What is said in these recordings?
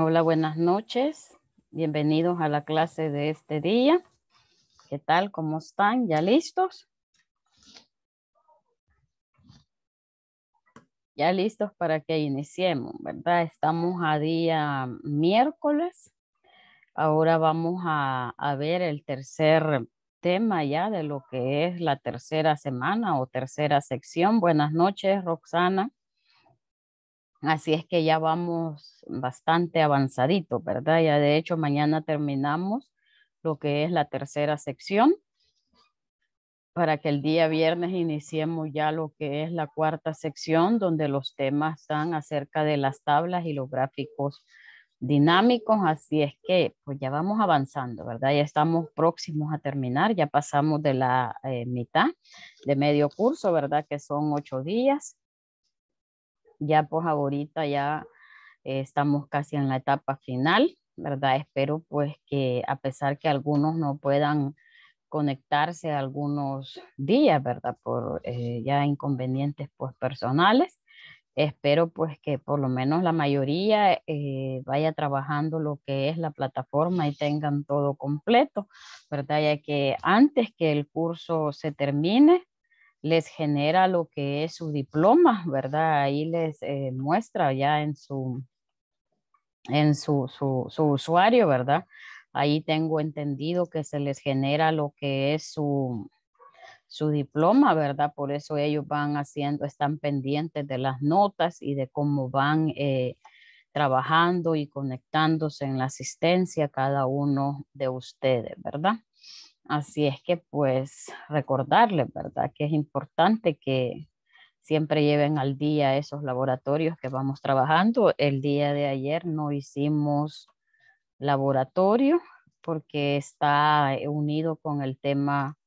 Hola, buenas noches. Bienvenidos a la clase de este día. ¿Qué tal? ¿Cómo están? ¿Ya listos? Ya listos para que iniciemos, ¿verdad? Estamos a día miércoles. Ahora vamos a, a ver el tercer tema ya de lo que es la tercera semana o tercera sección. Buenas noches, Roxana. Así es que ya vamos bastante avanzadito, ¿verdad? Ya de hecho mañana terminamos lo que es la tercera sección para que el día viernes iniciemos ya lo que es la cuarta sección donde los temas están acerca de las tablas y los gráficos dinámicos, así es que pues ya vamos avanzando, ¿verdad? Ya estamos próximos a terminar, ya pasamos de la eh, mitad de medio curso, ¿verdad? Que son ocho días ya pues ahorita ya eh, estamos casi en la etapa final, ¿verdad? Espero pues que a pesar que algunos no puedan conectarse algunos días, ¿verdad? Por eh, ya inconvenientes pues personales. Espero pues que por lo menos la mayoría eh, vaya trabajando lo que es la plataforma y tengan todo completo, ¿verdad? Ya que antes que el curso se termine, les genera lo que es su diploma, ¿verdad? Ahí les eh, muestra ya en su, en su, su, usuario, ¿verdad? Ahí tengo entendido que se les genera lo que es su, su diploma, ¿verdad? Por eso ellos van haciendo, están pendientes de las notas y de cómo van eh, trabajando y conectándose en la asistencia cada uno de ustedes, ¿verdad? Así es que pues recordarle, ¿verdad? Que es importante que siempre lleven al día esos laboratorios que vamos trabajando. El día de ayer no hicimos laboratorio porque está eh, unido con el tema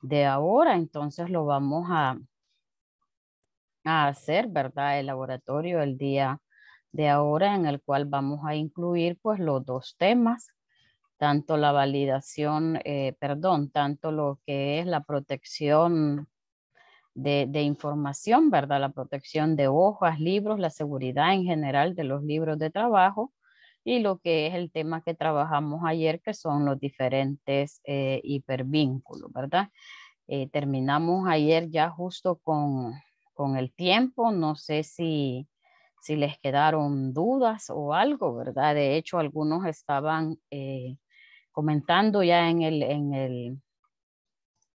de ahora, entonces lo vamos a, a hacer, ¿verdad? El laboratorio el día de ahora en el cual vamos a incluir pues los dos temas tanto la validación, eh, perdón, tanto lo que es la protección de, información, ¿verdad? La protección de hojas, libros, la seguridad en general de los libros de trabajo y lo que es el tema que trabajamos ayer, que son los diferentes eh, hipervínculos, ¿verdad? Eh, terminamos ayer ya justo con, el tiempo, no sé si les quedaron dudas o algo, ¿verdad? De hecho, algunos estaban comentando ya en el, en el,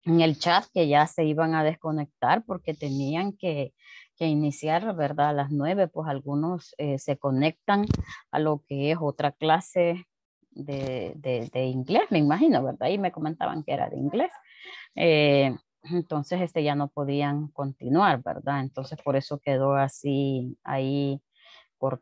en el chat que ya se iban a desconectar porque tenían que, iniciar, ¿verdad? A las nueve, pues algunos eh, se conectan a lo que es otra clase de, inglés, me imagino, ¿verdad? Y me comentaban que era de inglés. Eh, entonces, este ya no podían continuar, ¿verdad? Entonces, por eso quedó así ahí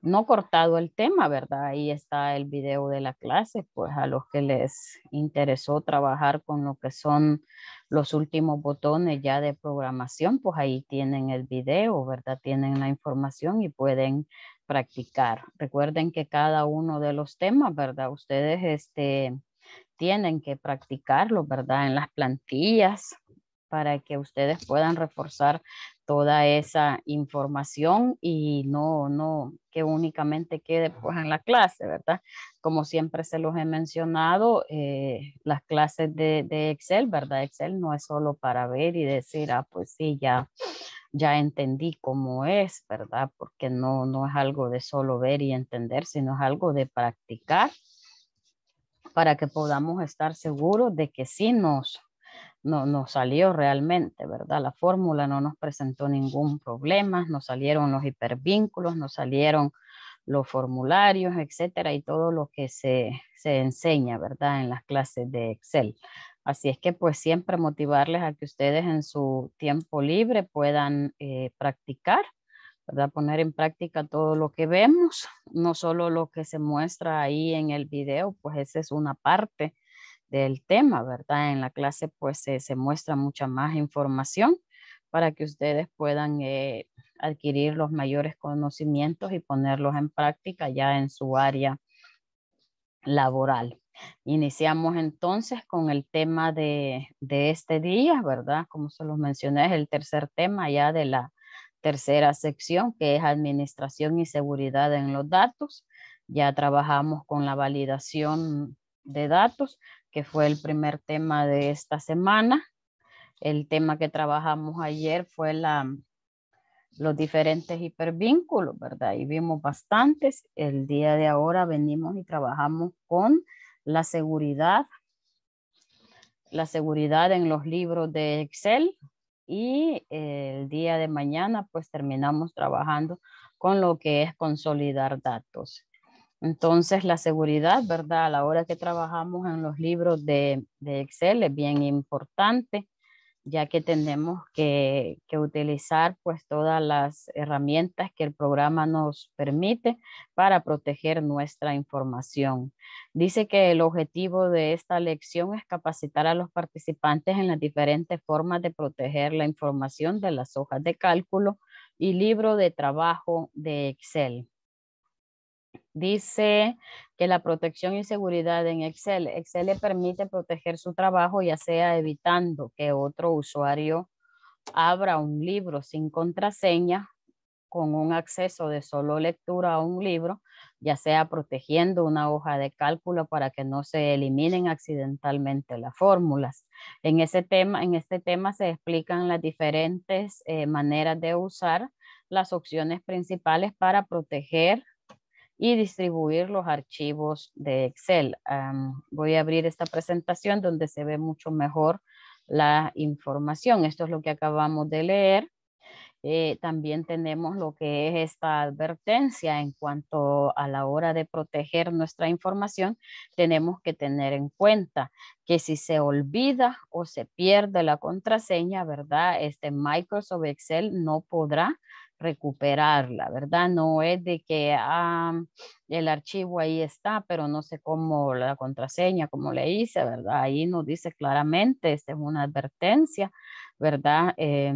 no cortado el tema, ¿verdad? Ahí está el video de la clase, pues a los que les interesó trabajar con lo que son los últimos botones ya de programación, pues ahí tienen el video, ¿verdad? Tienen la información y pueden practicar. Recuerden que cada uno de los temas, ¿verdad? Ustedes este, tienen que practicarlo, ¿verdad? En las plantillas para que ustedes puedan reforzar toda esa información y no, no, que únicamente quede pues en la clase, ¿verdad? Como siempre se los he mencionado, eh, las clases de, de, Excel, ¿verdad? Excel no es solo para ver y decir, ah, pues sí, ya, ya entendí cómo es, ¿verdad? Porque no, no es algo de solo ver y entender, sino es algo de practicar para que podamos estar seguros de que sí nos, no, salió realmente, ¿verdad? La fórmula no nos presentó ningún problema, nos salieron los hipervínculos, nos salieron los formularios, etcétera, y todo lo que se, se enseña, ¿verdad? En las clases de Excel. Así es que pues siempre motivarles a que ustedes en su tiempo libre puedan eh, practicar, ¿verdad? Poner en práctica todo lo que vemos, no solo lo que se muestra ahí en el video, pues esa es una parte del tema, ¿verdad? En la clase pues se muestra mucha más información para que ustedes puedan eh, adquirir los mayores conocimientos y ponerlos en práctica ya en su área laboral. Iniciamos entonces con el tema de, de este día, ¿verdad? Como se los mencioné, es el tercer tema ya de la tercera sección, que es administración y seguridad en los datos. Ya trabajamos con la validación de datos que fue el primer tema de esta semana. El tema que trabajamos ayer fue la, los diferentes hipervínculos, ¿verdad? Y vimos bastantes. El día de ahora venimos y trabajamos con la seguridad, la seguridad en los libros de Excel y el día de mañana pues terminamos trabajando con lo que es consolidar datos. Entonces, la seguridad, ¿verdad? A la hora que trabajamos en los libros de, Excel es bien importante, ya que tenemos que, utilizar pues todas las herramientas que el programa nos permite para proteger nuestra información. Dice que el objetivo de esta lección es capacitar a los participantes en las diferentes formas de proteger la información de las hojas de cálculo y libro de trabajo de Excel. Dice que la protección y seguridad en Excel. Excel le permite proteger su trabajo, ya sea evitando que otro usuario abra un libro sin contraseña con un acceso de solo lectura a un libro, ya sea protegiendo una hoja de cálculo para que no se eliminen accidentalmente las fórmulas. En, ese tema, en este tema se explican las diferentes eh, maneras de usar las opciones principales para proteger y distribuir los archivos de Excel. voy a abrir esta presentación donde se ve mucho mejor la información. Esto es lo que acabamos de leer. Eh, también tenemos lo que es esta advertencia en cuanto a la hora de proteger nuestra información, tenemos que tener en cuenta que si se olvida o se pierde la contraseña, ¿verdad? Este Microsoft Excel no podrá recuperarla, ¿verdad? No es de que ah, el archivo ahí está, pero no sé cómo la contraseña, cómo le hice, ¿verdad? Ahí nos dice claramente, esta es una advertencia, ¿verdad? Eh,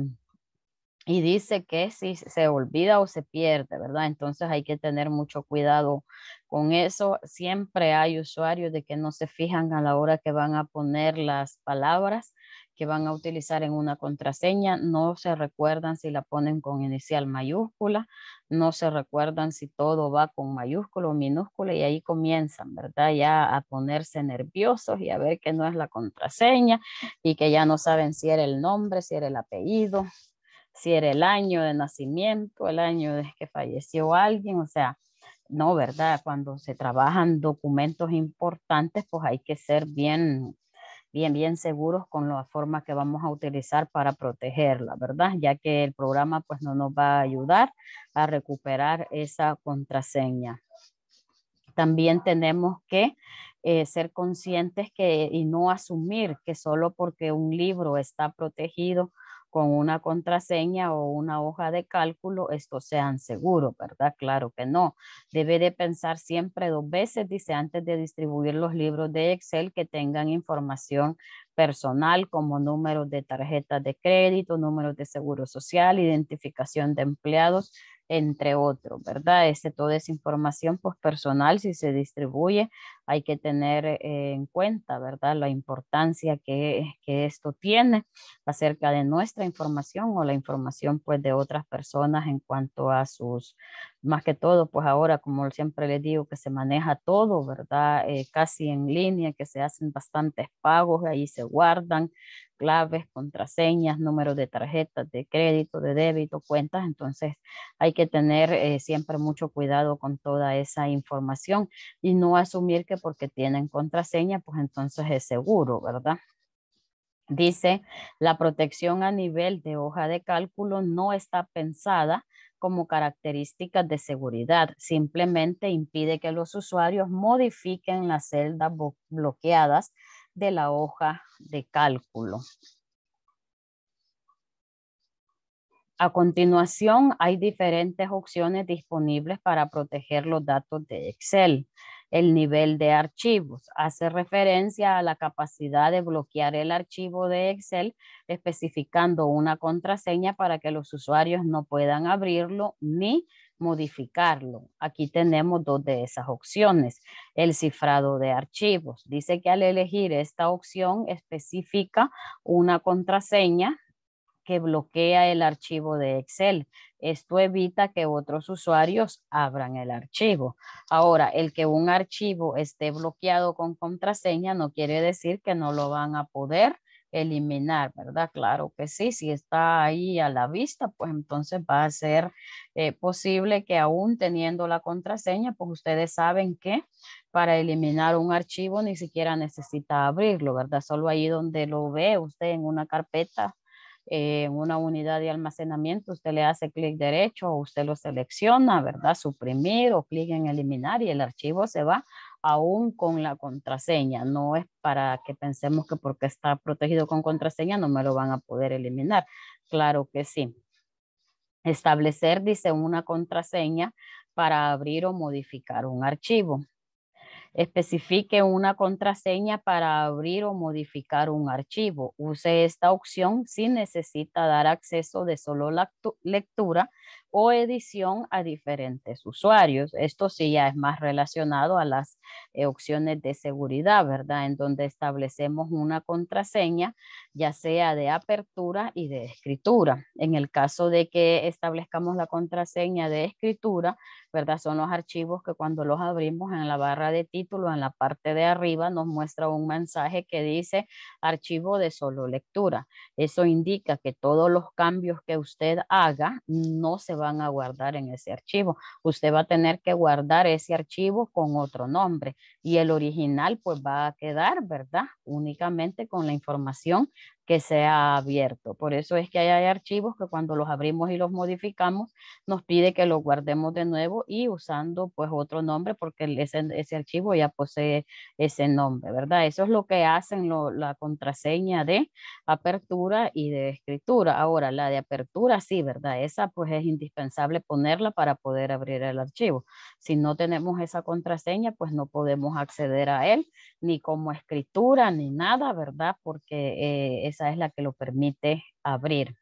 y dice que si se olvida o se pierde, ¿verdad? Entonces hay que tener mucho cuidado con eso. Siempre hay usuarios de que no se fijan a la hora que van a poner las palabras que van a utilizar en una contraseña, no se recuerdan si la ponen con inicial mayúscula, no se recuerdan si todo va con mayúscula o minúscula y ahí comienzan, ¿verdad? Ya a ponerse nerviosos y a ver que no es la contraseña y que ya no saben si era el nombre, si era el apellido, si era el año de nacimiento, el año de que falleció alguien, o sea, no, ¿verdad? Cuando se trabajan documentos importantes, pues hay que ser bien bien, bien seguros con la forma que vamos a utilizar para protegerla, ¿verdad? Ya que el programa pues no nos va a ayudar a recuperar esa contraseña. También tenemos que eh, ser conscientes que, y no asumir que solo porque un libro está protegido con una contraseña o una hoja de cálculo estos sean seguros, ¿verdad? Claro que no. Debe de pensar siempre dos veces, dice, antes de distribuir los libros de Excel que tengan información personal como números de tarjetas de crédito, números de seguro social, identificación de empleados, entre otros, ¿verdad? Ese toda esa información pues, personal, si se distribuye, hay que tener eh, eh, en cuenta, ¿verdad? La importancia que, que, esto tiene acerca de nuestra información o la información pues de otras personas en cuanto a sus, más que todo, pues ahora como siempre les digo que se maneja todo, ¿verdad? Eh, casi en línea, que se hacen bastantes pagos, ahí se guardan claves, contraseñas, números de tarjetas de crédito, de débito, cuentas, entonces hay que tener siempre mucho cuidado con toda esa información y no asumir que porque tienen contraseña, pues entonces es seguro, ¿verdad? Dice, la protección a nivel de hoja de cálculo no está pensada como característica de seguridad, simplemente impide que los usuarios modifiquen las celdas bloqueadas de la hoja de cálculo. A continuación, hay diferentes opciones disponibles para proteger los datos de Excel el nivel de archivos. Hace referencia a la capacidad de bloquear el archivo de Excel especificando una contraseña para que los usuarios no puedan abrirlo ni modificarlo. Aquí tenemos dos de esas opciones. El cifrado de archivos. Dice que al elegir esta opción especifica una contraseña que bloquea el archivo de Excel. Esto evita que otros usuarios abran el archivo. Ahora, el que un archivo esté bloqueado con contraseña no quiere decir que no lo van a poder eliminar, ¿verdad? Claro que sí, si está ahí a la vista, pues entonces va a ser eh, posible que aún teniendo la contraseña, pues ustedes saben que para eliminar un archivo ni siquiera necesita abrirlo, ¿verdad? Solo ahí donde lo ve usted en una carpeta eh, en una unidad de almacenamiento, usted le hace clic derecho, o usted lo selecciona, ¿verdad? Suprimir o clic en eliminar y el archivo se va aún con la contraseña. No es para que pensemos que porque está protegido con contraseña no me lo van a poder eliminar. Claro que sí. Establecer, dice, una contraseña para abrir o modificar un archivo especifique una contraseña para abrir o modificar un archivo. Use esta opción si necesita dar acceso de solo lectura o edición a diferentes usuarios. Esto sí ya es más relacionado a las eh, opciones de seguridad, ¿verdad? En donde establecemos una contraseña, ya sea de apertura y de escritura. En el caso de que establezcamos la contraseña de escritura, ¿verdad? Son los archivos que cuando los abrimos en la barra de título, en la parte de arriba, nos muestra un mensaje que dice archivo de solo lectura. Eso indica que todos los cambios que usted haga no se van a guardar en ese archivo. Usted va a tener que guardar ese archivo con otro nombre y el original pues va a quedar, ¿verdad? Únicamente con la información que sea abierto. Por eso es que hay, archivos que cuando los abrimos y los modificamos nos pide que los guardemos de nuevo y usando pues otro nombre porque ese, ese archivo ya posee ese nombre, ¿verdad? Eso es lo que hacen la contraseña de apertura y de escritura. Ahora, la de apertura sí, ¿verdad? Esa pues es indispensable ponerla para poder abrir el archivo. Si no tenemos esa contraseña pues no podemos acceder a él ni como escritura ni nada, ¿verdad? Porque es eh, es la que lo permite abrir.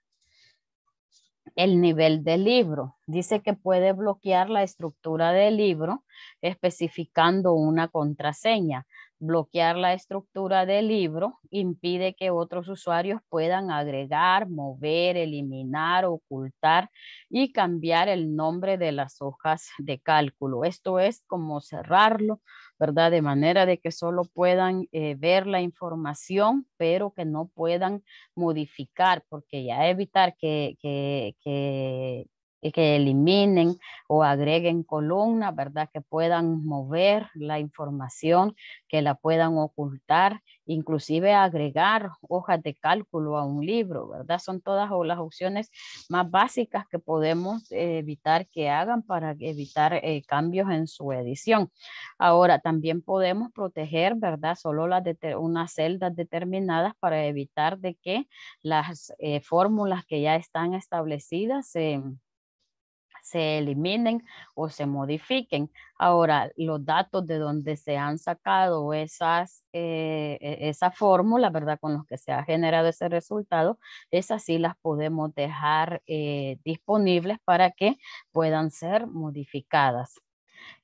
El nivel del libro. Dice que puede bloquear la estructura del libro especificando una contraseña. Bloquear la estructura del libro impide que otros usuarios puedan agregar, mover, eliminar, ocultar y cambiar el nombre de las hojas de cálculo. Esto es como cerrarlo ¿verdad? De manera de que solo puedan eh, ver la información, pero que no puedan modificar, porque ya evitar que, que, que que eliminen o agreguen columnas, ¿verdad? Que puedan mover la información, que la puedan ocultar, inclusive agregar hojas de cálculo a un libro, ¿verdad? Son todas las opciones más básicas que podemos eh, evitar que hagan para evitar eh, cambios en su edición. Ahora, también podemos proteger, ¿verdad? Solo las unas celdas determinadas para evitar de que las eh, fórmulas que ya están establecidas se se eliminen o se modifiquen. Ahora, los datos de donde se han sacado esas, eh, e, esa fórmula, ¿verdad? Con los que se ha generado ese resultado, esas sí las podemos dejar eh, disponibles para que puedan ser modificadas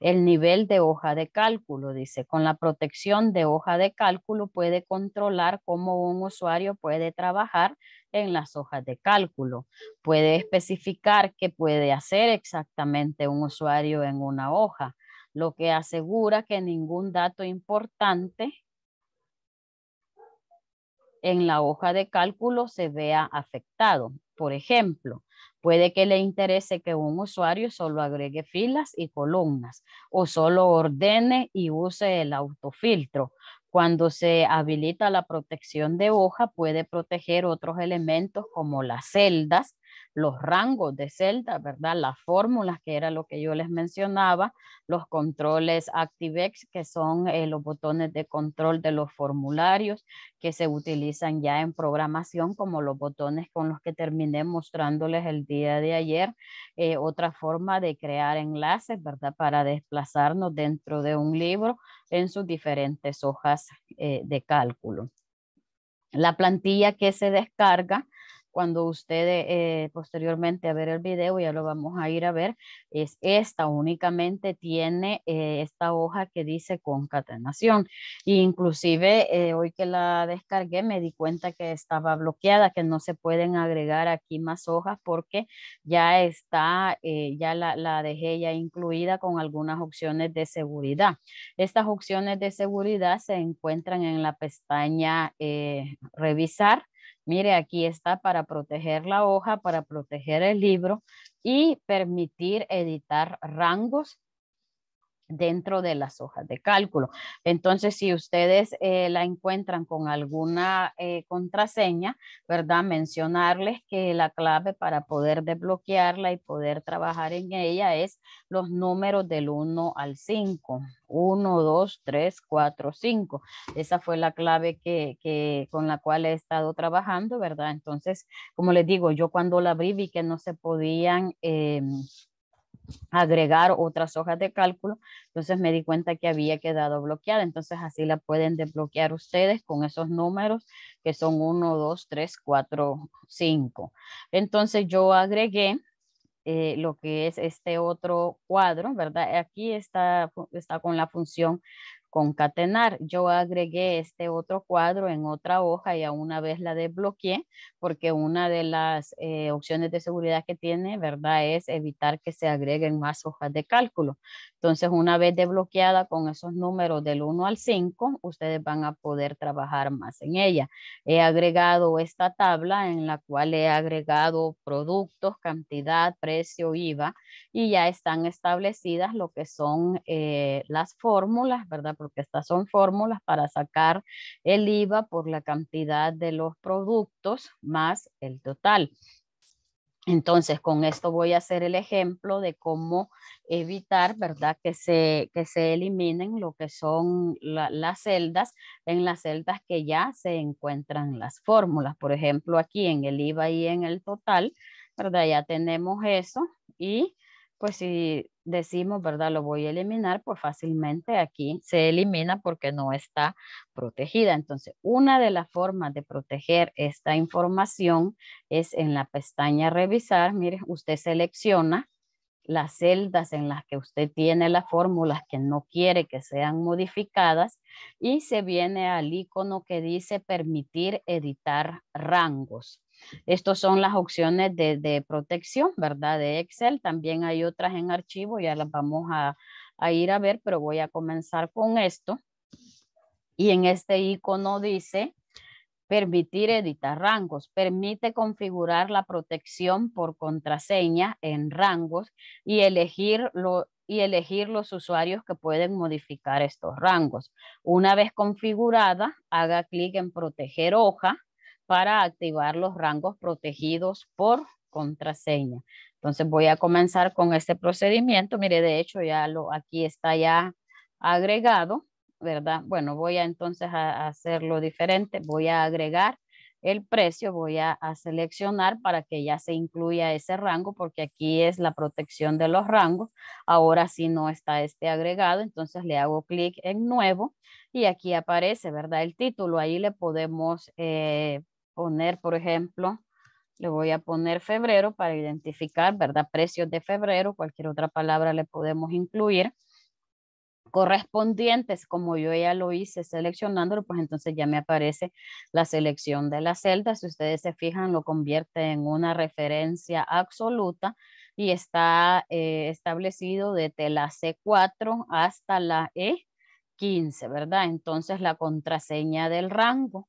el nivel de hoja de cálculo. Dice, con la protección de hoja de cálculo puede controlar cómo un usuario puede trabajar en las hojas de cálculo. Puede especificar qué puede hacer exactamente un usuario en una hoja, lo que asegura que ningún dato importante en la hoja de cálculo se vea afectado. Por ejemplo, Puede que le interese que un usuario solo agregue filas y columnas o solo ordene y use el autofiltro. Cuando se habilita la protección de hoja, puede proteger otros elementos como las celdas los rangos de celda, ¿verdad? Las fórmulas, que era lo que yo les mencionaba, los controles ActiveX, que son eh, los botones de control de los formularios que se utilizan ya en programación, como los botones con los que terminé mostrándoles el día de ayer. Eh, otra forma de crear enlaces, ¿verdad? Para desplazarnos dentro de un libro en sus diferentes hojas eh, de cálculo. La plantilla que se descarga cuando usted eh, posteriormente a ver el video, ya lo vamos a ir a ver, es esta, únicamente tiene eh, esta hoja que dice concatenación. inclusive eh, hoy que la descargué me di cuenta que estaba bloqueada, que no se pueden agregar aquí más hojas porque ya está, ya la, la dejé ya incluida con algunas opciones de seguridad. Estas opciones de seguridad se encuentran en la pestaña revisar Mire, aquí está para proteger la hoja, para proteger el libro y permitir editar rangos dentro de las hojas de cálculo. Entonces, si ustedes eh, la encuentran con alguna eh, contraseña, ¿verdad? Mencionarles que la clave para poder desbloquearla y poder trabajar en ella es los números del 1 al 5. 1, 2, 3, 4, 5. Esa fue la clave que, con la cual he estado trabajando, ¿verdad? Entonces, como les digo, yo cuando la abrí vi que no se podían... Em, agregar otras hojas de cálculo, entonces me di cuenta que había quedado bloqueada, entonces así la pueden desbloquear ustedes con esos números que son 1, 2, 3, 4, 5. Entonces yo agregué eh, lo que es este otro cuadro, ¿verdad? Aquí está, está con la función concatenar. Yo agregué este otro cuadro en otra hoja y a una vez la desbloqueé porque una de las eh, opciones de seguridad que tiene, ¿verdad? Es evitar que se agreguen más hojas de cálculo. Entonces, una vez desbloqueada con esos números del 1 al 5, ustedes van a poder trabajar más en ella. He agregado esta tabla en la cual he agregado productos, cantidad, precio, IVA y ya están establecidas lo que son eh, las fórmulas, ¿verdad? Porque estas son fórmulas para sacar el IVA por la cantidad de los productos más el total. Entonces, con esto voy a hacer el ejemplo de cómo evitar, ¿verdad? Que se, que se eliminen lo que son las celdas, en las celdas que ya se encuentran las fórmulas. Por ejemplo, aquí en el IVA y en el total, ¿verdad? Ya tenemos eso y pues si decimos, ¿verdad? Lo voy a eliminar, pues fácilmente aquí se elimina porque no está protegida. Entonces, una de las formas de proteger esta información es en la pestaña revisar. Mire, usted selecciona las celdas en las que usted tiene las fórmulas que no quiere que sean modificadas y se viene al icono que dice permitir editar rangos. Estas son las opciones de, protección, ¿verdad? De Excel. También hay otras en archivo, ya las vamos a, a ir a ver, pero voy a comenzar con esto. Y en este icono dice permitir editar rangos, permite configurar la protección por contraseña en rangos y elegir, y elegir los usuarios que pueden modificar estos rangos. Una vez configurada, haga clic en proteger hoja para activar los rangos protegidos por contraseña. Entonces voy a comenzar con este procedimiento. Mire, de hecho ya lo aquí está ya agregado ¿verdad? Bueno, voy a entonces a, hacerlo diferente, voy a agregar el precio, voy a, seleccionar para que ya se incluya ese rango, porque aquí es la protección de los rangos. Ahora si no está este agregado, entonces le hago clic en nuevo y aquí aparece, ¿verdad? El título, ahí le podemos eh, poner, por ejemplo, le voy a poner febrero para identificar, ¿verdad? Precios de febrero, cualquier otra palabra le podemos incluir correspondientes, como yo ya lo hice seleccionándolo, pues entonces ya me aparece la selección de la celdas Si ustedes se fijan, lo convierte en una referencia absoluta y está eh, establecido desde la C4 hasta la E15, ¿verdad? Entonces la contraseña del rango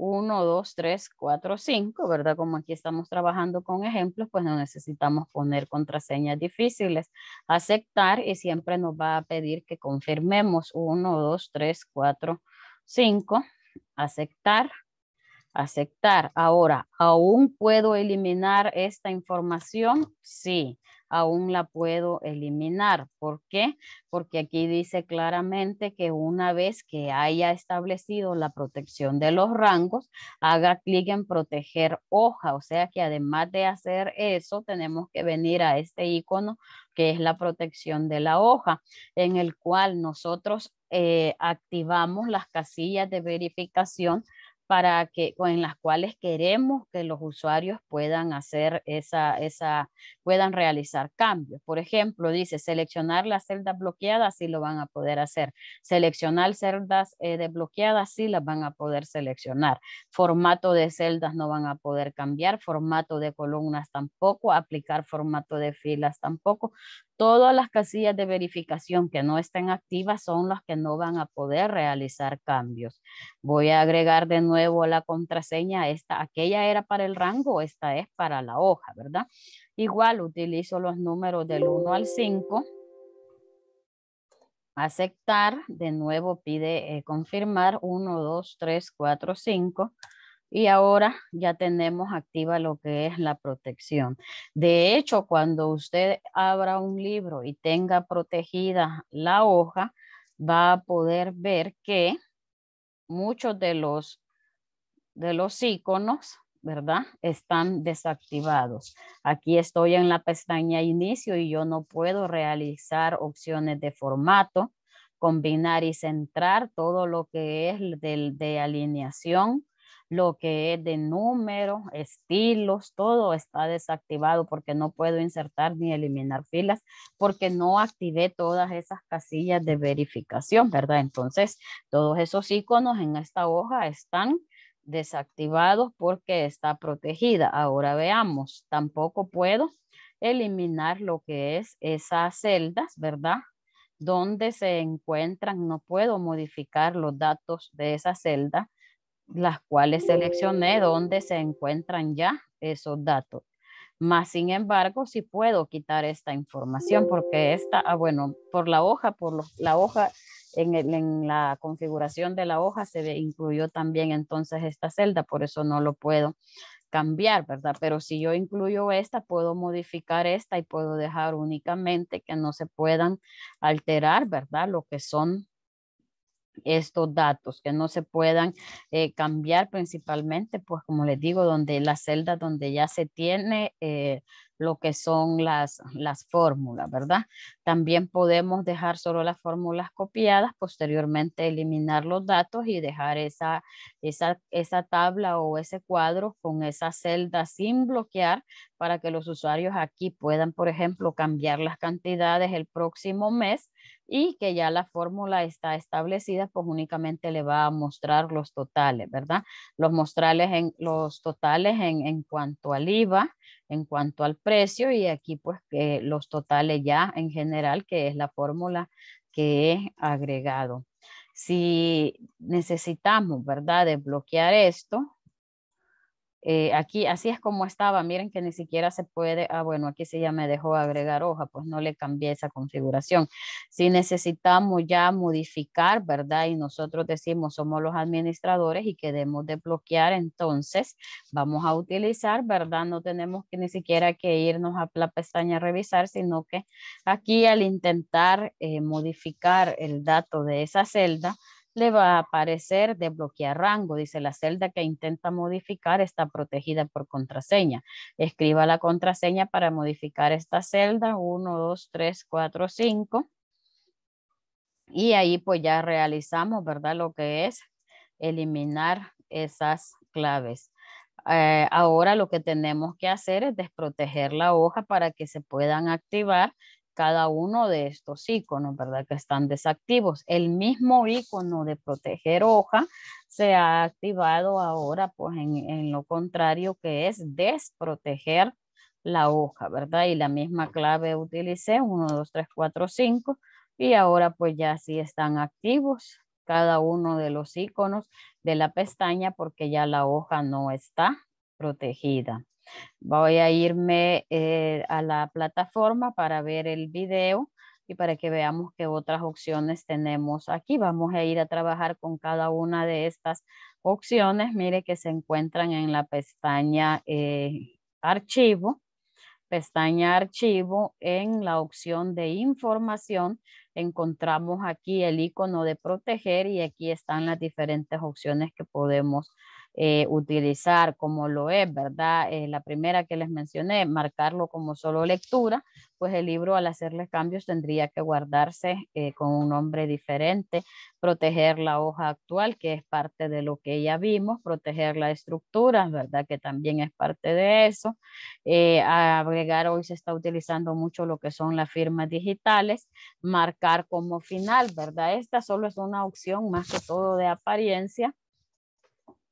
1, 2, 3, 4, 5, ¿verdad? Como aquí estamos trabajando con ejemplos, pues no necesitamos poner contraseñas difíciles. Aceptar y siempre nos va a pedir que confirmemos 1, 2, 3, 4, 5. Aceptar, aceptar. Ahora, ¿aún puedo eliminar esta información? Sí aún la puedo eliminar. ¿Por qué? Porque aquí dice claramente que una vez que haya establecido la protección de los rangos, haga clic en proteger hoja. O sea que además de hacer eso, tenemos que venir a este icono que es la protección de la hoja, en el cual nosotros eh, activamos las casillas de verificación para que, en las cuales queremos que los usuarios puedan hacer esa, esa, puedan realizar cambios. Por ejemplo, dice seleccionar las celdas bloqueadas, sí lo van a poder hacer. Seleccionar celdas eh, desbloqueadas, sí las van a poder seleccionar. Formato de celdas no van a poder cambiar, formato de columnas tampoco, aplicar formato de filas tampoco. Todas las casillas de verificación que no estén activas son las que no van a poder realizar cambios. Voy a agregar de nuevo la contraseña. aquella era para el rango, esta es para la hoja, ¿verdad? Igual utilizo los números del 1 al 5. Aceptar, de nuevo pide eh, confirmar 1, 2, 3, 4, 5 y ahora ya tenemos activa lo que es la protección. De hecho, cuando usted abra un libro y tenga protegida la hoja, va a poder ver que muchos de los, de los iconos, ¿verdad? Están desactivados. Aquí estoy en la pestaña inicio y yo no puedo realizar opciones de formato, combinar y centrar todo lo que es del, de alineación, lo que es de números, estilos, todo está desactivado porque no puedo insertar ni eliminar filas porque no activé todas esas casillas de verificación, ¿verdad? Entonces, todos esos iconos en esta hoja están desactivados porque está protegida. Ahora veamos, tampoco puedo eliminar lo que es esas celdas, ¿verdad? Donde se encuentran, no puedo modificar los datos de esa celda las cuales seleccioné donde se encuentran ya esos datos. Más sin embargo, si sí puedo quitar esta información porque esta, ah, bueno, por la hoja, por la hoja, en, en, la configuración de la hoja se incluyó también entonces esta celda, por eso no lo puedo cambiar, ¿verdad? Pero si yo incluyo esta, puedo modificar esta y puedo dejar únicamente que no se puedan alterar, ¿verdad? Lo que son estos datos, que no se puedan eh, cambiar principalmente, pues como les digo, donde la celda donde ya se tiene eh, lo que son las, las fórmulas, ¿verdad? También podemos dejar solo las fórmulas copiadas, posteriormente eliminar los datos y dejar esa, esa, esa tabla o ese cuadro con esa celda sin bloquear para que los usuarios aquí puedan, por ejemplo, cambiar las cantidades el próximo mes y que ya la fórmula está establecida, pues únicamente le va a mostrar los totales, ¿verdad? Los, mostrales en, los totales en, en cuanto al IVA, en cuanto al precio y aquí pues que los totales ya en general, que es la fórmula que he agregado. Si necesitamos, ¿verdad? Desbloquear esto, eh, aquí así es como estaba, miren que ni siquiera se puede, ah bueno, aquí sí ya me dejó agregar hoja, pues no le cambié esa configuración. Si necesitamos ya modificar, ¿verdad? Y nosotros decimos somos los administradores y queremos desbloquear, entonces vamos a utilizar, ¿verdad? No tenemos que ni siquiera que irnos a la pestaña revisar, sino que aquí al intentar eh, modificar el dato de esa celda, le va a aparecer desbloquear rango. Dice la celda que intenta modificar está protegida por contraseña. Escriba la contraseña para modificar esta celda. 1, 2, 3, 4, 5. Y ahí pues ya realizamos, ¿verdad? Lo que es eliminar esas claves. Eh, ahora lo que tenemos que hacer es desproteger la hoja para que se puedan activar cada uno de estos iconos, ¿verdad? Que están desactivos. El mismo icono de proteger hoja se ha activado ahora, pues en, lo contrario que es desproteger la hoja, ¿verdad? Y la misma clave utilicé, 1, 2, 3, 4, 5, y ahora pues ya sí están activos cada uno de los iconos de la pestaña porque ya la hoja no está protegida. Voy a irme eh, a la plataforma para ver el video y para que veamos qué otras opciones tenemos aquí. Vamos a ir a trabajar con cada una de estas opciones. Mire que se encuentran en la pestaña eh, archivo, pestaña archivo, en la opción de información encontramos aquí el icono de proteger y aquí están las diferentes opciones que podemos eh, utilizar como lo es, ¿verdad? Eh, la primera que les mencioné, marcarlo como solo lectura, pues el libro al hacerle cambios tendría que guardarse eh, con un nombre diferente, proteger la hoja actual, que es parte de lo que ya vimos, proteger la estructura, ¿verdad? Que también es parte de eso. agregar hoy se está utilizando mucho lo que son las firmas digitales, marcar como final, ¿verdad? Esta solo es una opción más que todo de apariencia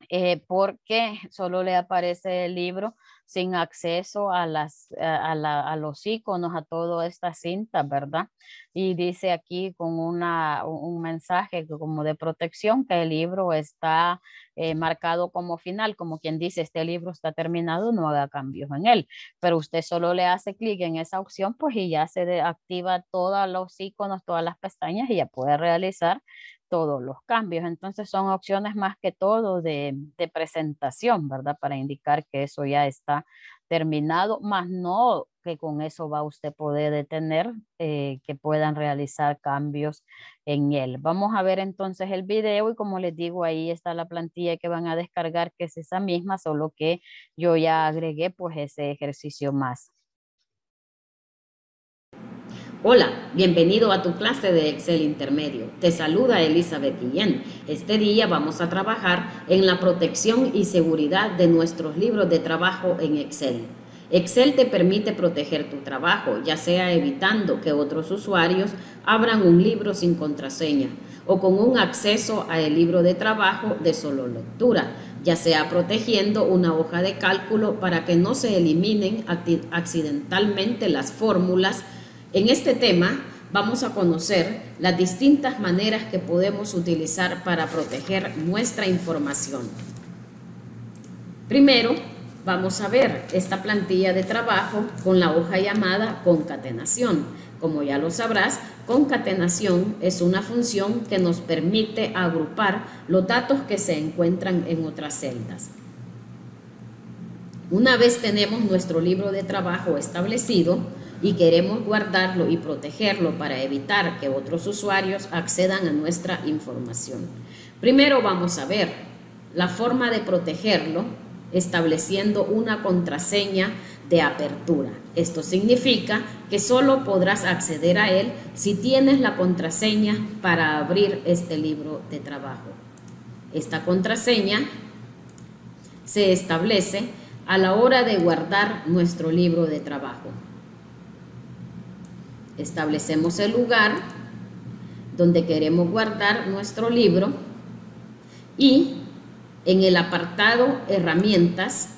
eh, porque solo le aparece el libro sin acceso a, las, a, los iconos, a toda esta cinta, ¿verdad? Y dice aquí con un mensaje como de protección que el libro está eh, marcado como final, como quien dice, este libro está terminado, no haga cambios en él, pero usted solo le hace clic en esa opción, pues y ya se activa todos los iconos, todas las pestañas y ya puede realizar todos los cambios. Entonces son opciones más que todo de presentación, ¿verdad? Para indicar que eso ya está terminado, más no que con eso va usted poder detener eh, que puedan realizar cambios en él. Vamos a ver entonces el video y como les digo, ahí está la plantilla que van a descargar, que es esa misma, solo que yo ya agregué pues ese ejercicio más. Hola, bienvenido a tu clase de Excel intermedio. Te saluda Elizabeth Guillén. Este día vamos a trabajar en la protección y seguridad de nuestros libros de trabajo en Excel. Excel te permite proteger tu trabajo, ya sea evitando que otros usuarios abran un libro sin contraseña o con un acceso a el libro de trabajo de solo lectura, ya sea protegiendo una hoja de cálculo para que no se eliminen accidentalmente las fórmulas en este tema vamos a conocer las distintas maneras que podemos utilizar para proteger nuestra información. Primero, vamos a ver esta plantilla de trabajo con la hoja llamada concatenación. Como ya lo sabrás, concatenación es una función que nos permite agrupar los datos que se encuentran en otras celdas. Una vez tenemos nuestro libro de trabajo establecido, y queremos guardarlo y protegerlo para evitar que otros usuarios accedan a nuestra información. Primero vamos a ver la forma de protegerlo estableciendo una contraseña de apertura. Esto significa que solo podrás acceder a él si tienes la contraseña para abrir este libro de trabajo. Esta contraseña se establece a la hora de guardar nuestro libro de trabajo establecemos el lugar donde queremos guardar nuestro libro y en el apartado herramientas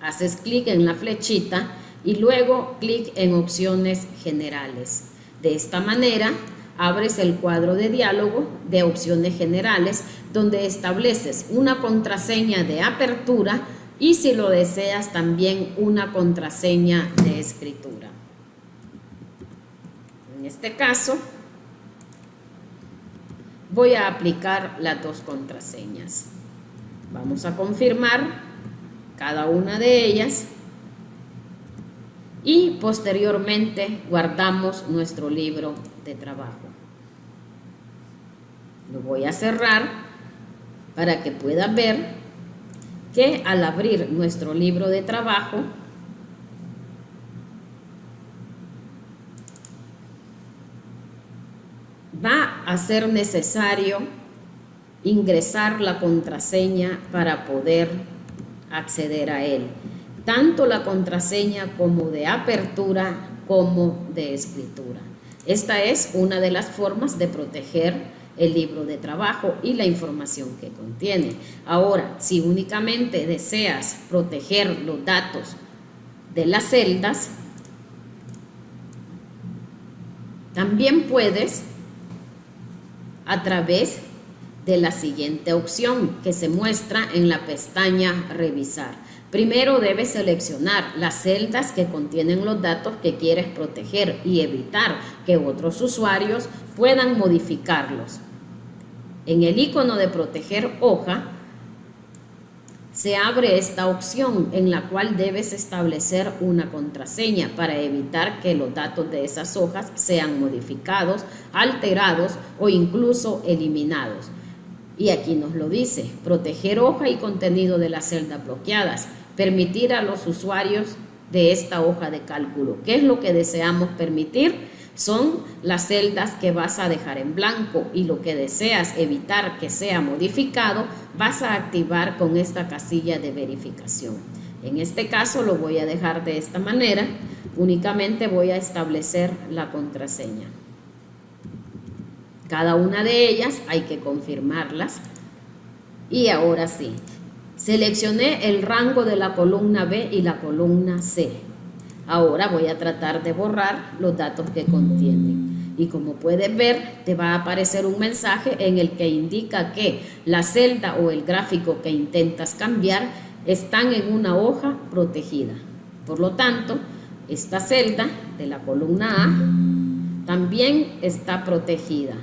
haces clic en la flechita y luego clic en opciones generales. De esta manera abres el cuadro de diálogo de opciones generales donde estableces una contraseña de apertura y si lo deseas también una contraseña de escritura este caso voy a aplicar las dos contraseñas. Vamos a confirmar cada una de ellas y posteriormente guardamos nuestro libro de trabajo. Lo voy a cerrar para que pueda ver que al abrir nuestro libro de trabajo va a ser necesario ingresar la contraseña para poder acceder a él. Tanto la contraseña como de apertura como de escritura. Esta es una de las formas de proteger el libro de trabajo y la información que contiene. Ahora, si únicamente deseas proteger los datos de las celdas, también puedes a través de la siguiente opción que se muestra en la pestaña Revisar. Primero debes seleccionar las celdas que contienen los datos que quieres proteger y evitar que otros usuarios puedan modificarlos. En el icono de proteger hoja, se abre esta opción en la cual debes establecer una contraseña para evitar que los datos de esas hojas sean modificados, alterados o incluso eliminados. Y aquí nos lo dice, proteger hoja y contenido de las celdas bloqueadas, permitir a los usuarios de esta hoja de cálculo. ¿Qué es lo que deseamos permitir? son las celdas que vas a dejar en blanco y lo que deseas evitar que sea modificado, vas a activar con esta casilla de verificación. En este caso lo voy a dejar de esta manera, únicamente voy a establecer la contraseña. Cada una de ellas hay que confirmarlas. Y ahora sí, seleccioné el rango de la columna B y la columna C Ahora voy a tratar de borrar los datos que contienen. Y como puedes ver, te va a aparecer un mensaje en el que indica que la celda o el gráfico que intentas cambiar están en una hoja protegida. Por lo tanto, esta celda de la columna A también está protegida.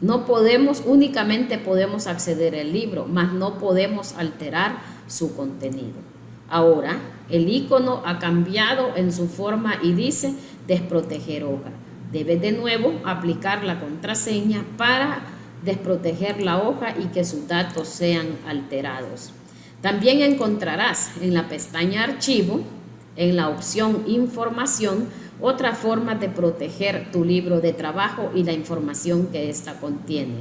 No podemos, únicamente podemos acceder al libro, mas no podemos alterar su contenido. Ahora, el icono ha cambiado en su forma y dice desproteger hoja. Debes de nuevo aplicar la contraseña para desproteger la hoja y que sus datos sean alterados. También encontrarás en la pestaña Archivo, en la opción Información, otra forma de proteger tu libro de trabajo y la información que ésta contiene.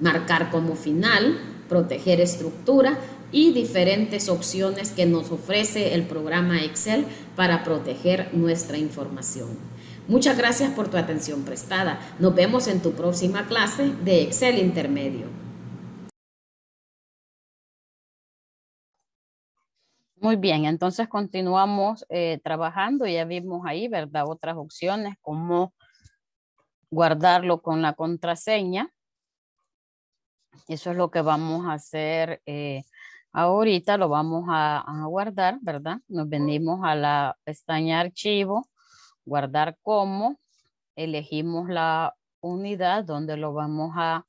Marcar como final, proteger estructura y diferentes opciones que nos ofrece el programa Excel para proteger nuestra información. Muchas gracias por tu atención prestada. Nos vemos en tu próxima clase de Excel Intermedio. Muy bien, entonces continuamos eh, trabajando. Ya vimos ahí, ¿verdad? Otras opciones como guardarlo con la contraseña. Eso es lo que vamos a hacer eh, Ahorita lo vamos a, guardar, ¿verdad? Nos venimos a la pestaña archivo, guardar como, elegimos la unidad donde lo vamos a,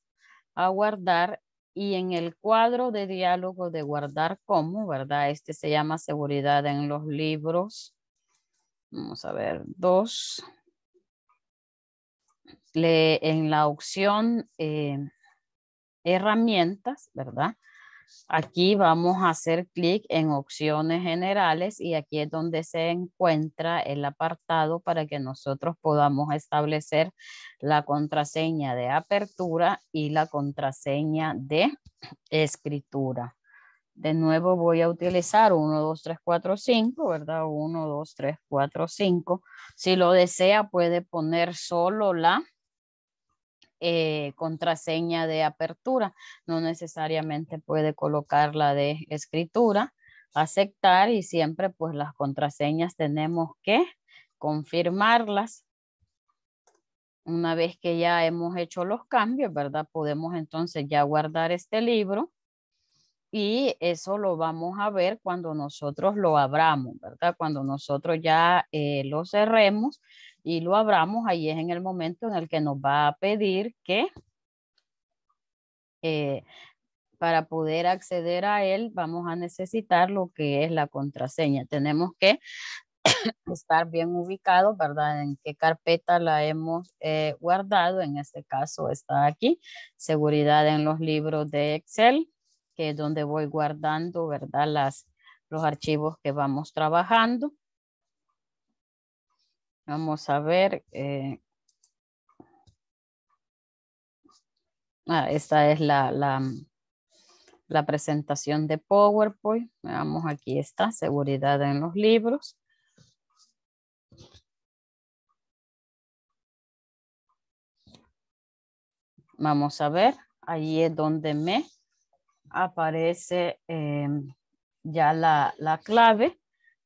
guardar y en el cuadro de diálogo de guardar como, ¿verdad? Este se llama seguridad en los libros. Vamos a ver, dos. Le, en la opción eh, herramientas, ¿verdad? Aquí vamos a hacer clic en opciones generales y aquí es donde se encuentra el apartado para que nosotros podamos establecer la contraseña de apertura y la contraseña de escritura. De nuevo voy a utilizar 1, 2, 3, 4, 5, ¿verdad? 1, 2, 3, 4, 5. Si lo desea puede poner solo la eh, contraseña de apertura. No necesariamente puede colocar la de escritura, aceptar y siempre pues las contraseñas tenemos que confirmarlas. Una vez que ya hemos hecho los cambios, ¿verdad? Podemos entonces ya guardar este libro y eso lo vamos a ver cuando nosotros lo abramos, ¿verdad? Cuando nosotros ya eh, lo cerremos, y lo abramos, ahí es en el momento en el que nos va a pedir que eh, para poder acceder a él vamos a necesitar lo que es la contraseña. Tenemos que estar bien ubicado, ¿verdad? En qué carpeta la hemos eh, guardado. En este caso está aquí, seguridad en los libros de Excel, que es donde voy guardando, ¿verdad? Las, los archivos que vamos trabajando. Vamos a ver. Eh, ah, esta es la, mm, la, presentación de PowerPoint. Veamos, aquí está, seguridad en los libros. Vamos a ver, ahí es donde me aparece em, ya la clave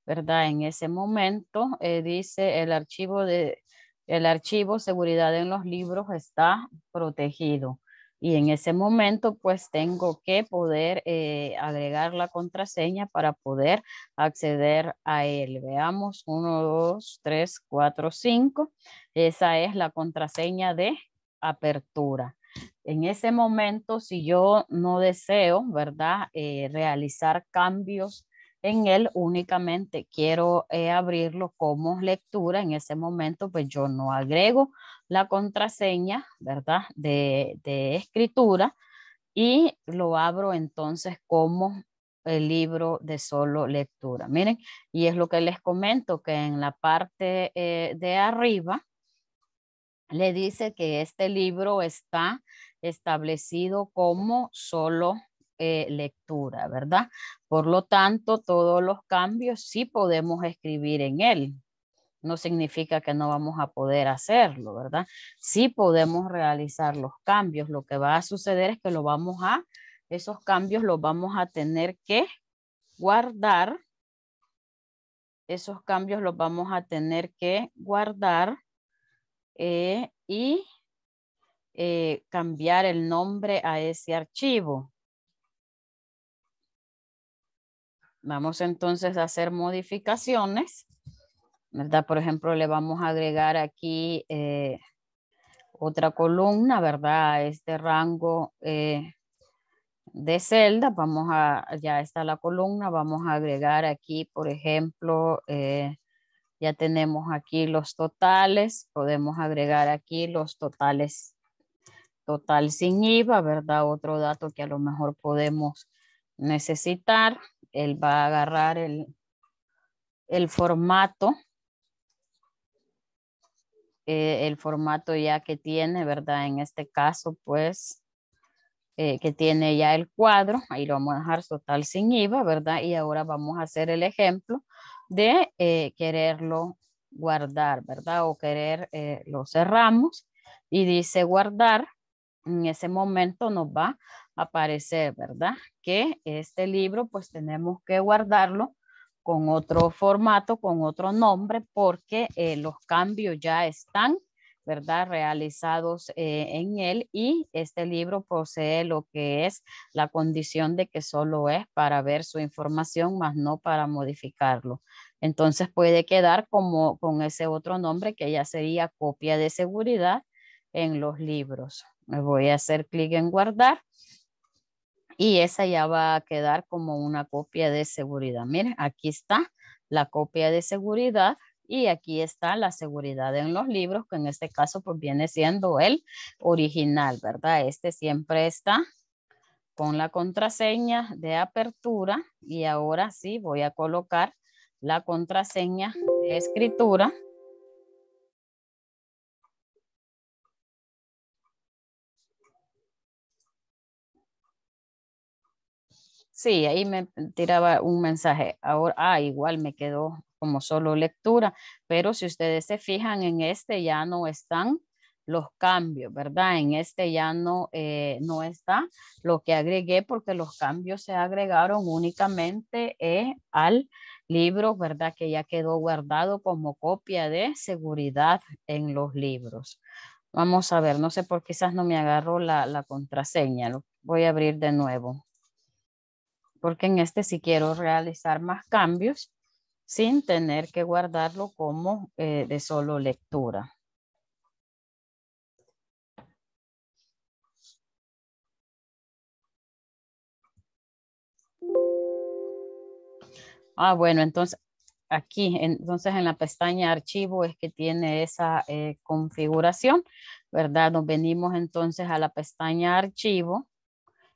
¿verdad? En ese momento eh, dice el archivo de el archivo seguridad en los libros está protegido y en ese momento pues tengo que poder eh, agregar la contraseña para poder acceder a él. Veamos, 1, 2, 3, 4, 5. Esa es la contraseña de apertura. En ese momento, si yo no deseo, ¿verdad? Eh, realizar cambios en él, únicamente quiero eh, abrirlo como lectura. En ese momento, pues yo no agrego la contraseña, ¿verdad? De, escritura y lo abro entonces como el libro de solo lectura. Miren, y es lo que les comento, que en la parte eh, de arriba le dice que este libro está establecido como solo eh, lectura, ¿verdad? Por lo tanto, todos los cambios sí podemos escribir en él. No significa que no vamos a poder hacerlo, ¿verdad? Sí podemos realizar los cambios. Lo que va a suceder es que lo vamos a, esos cambios los vamos a tener que guardar. Esos cambios los vamos a tener que guardar eh, y eh, cambiar el nombre a ese archivo. Vamos entonces a hacer modificaciones, ¿verdad? Por ejemplo, le vamos a agregar aquí eh, otra columna, ¿verdad? Este rango eh, de celda, vamos a, ya está la columna, vamos a agregar aquí, por ejemplo, eh, ya tenemos aquí los totales, podemos agregar aquí los totales, total sin IVA, ¿verdad? Otro dato que a lo mejor podemos necesitar él va a agarrar el, formato, eh, el formato ya que tiene, ¿verdad? En este caso, pues, eh, que tiene ya el cuadro, ahí lo vamos a dejar total sin IVA, ¿verdad? Y ahora vamos a hacer el ejemplo de eh, quererlo guardar, ¿verdad? O querer, lo cerramos y dice guardar, en ese momento nos va a aparecer, ¿verdad? Que este libro pues tenemos que guardarlo con otro formato, con otro nombre, porque eh, los cambios ya están, ¿verdad? Realizados eh, en él y este libro posee lo que es la condición de que solo es para ver su información, más no para modificarlo. Entonces puede quedar como con ese otro nombre que ya sería copia de seguridad en los libros me voy a hacer clic en guardar y esa ya va a quedar como una copia de seguridad. Miren, aquí está la copia de seguridad y aquí está la seguridad en los libros, que en este caso pues viene siendo el original, ¿verdad? Este siempre está con la contraseña de apertura y ahora sí voy a colocar la contraseña de escritura Sí, ahí me tiraba un mensaje. Ahora, ah, igual me quedó como solo lectura, pero si ustedes se fijan en este ya no están los cambios, ¿verdad? En este ya no, eh, no está lo que agregué porque los cambios se agregaron únicamente eh, al libro, ¿verdad? Que ya quedó guardado como copia de seguridad en los libros. Vamos a ver, no sé por qué quizás no me agarro la, la contraseña. Lo voy a abrir de nuevo porque en este sí quiero realizar más cambios sin tener que guardarlo como eh, de solo lectura. Ah, bueno, entonces aquí, entonces en la pestaña archivo es que tiene esa eh, configuración, ¿verdad? Nos venimos entonces a la pestaña archivo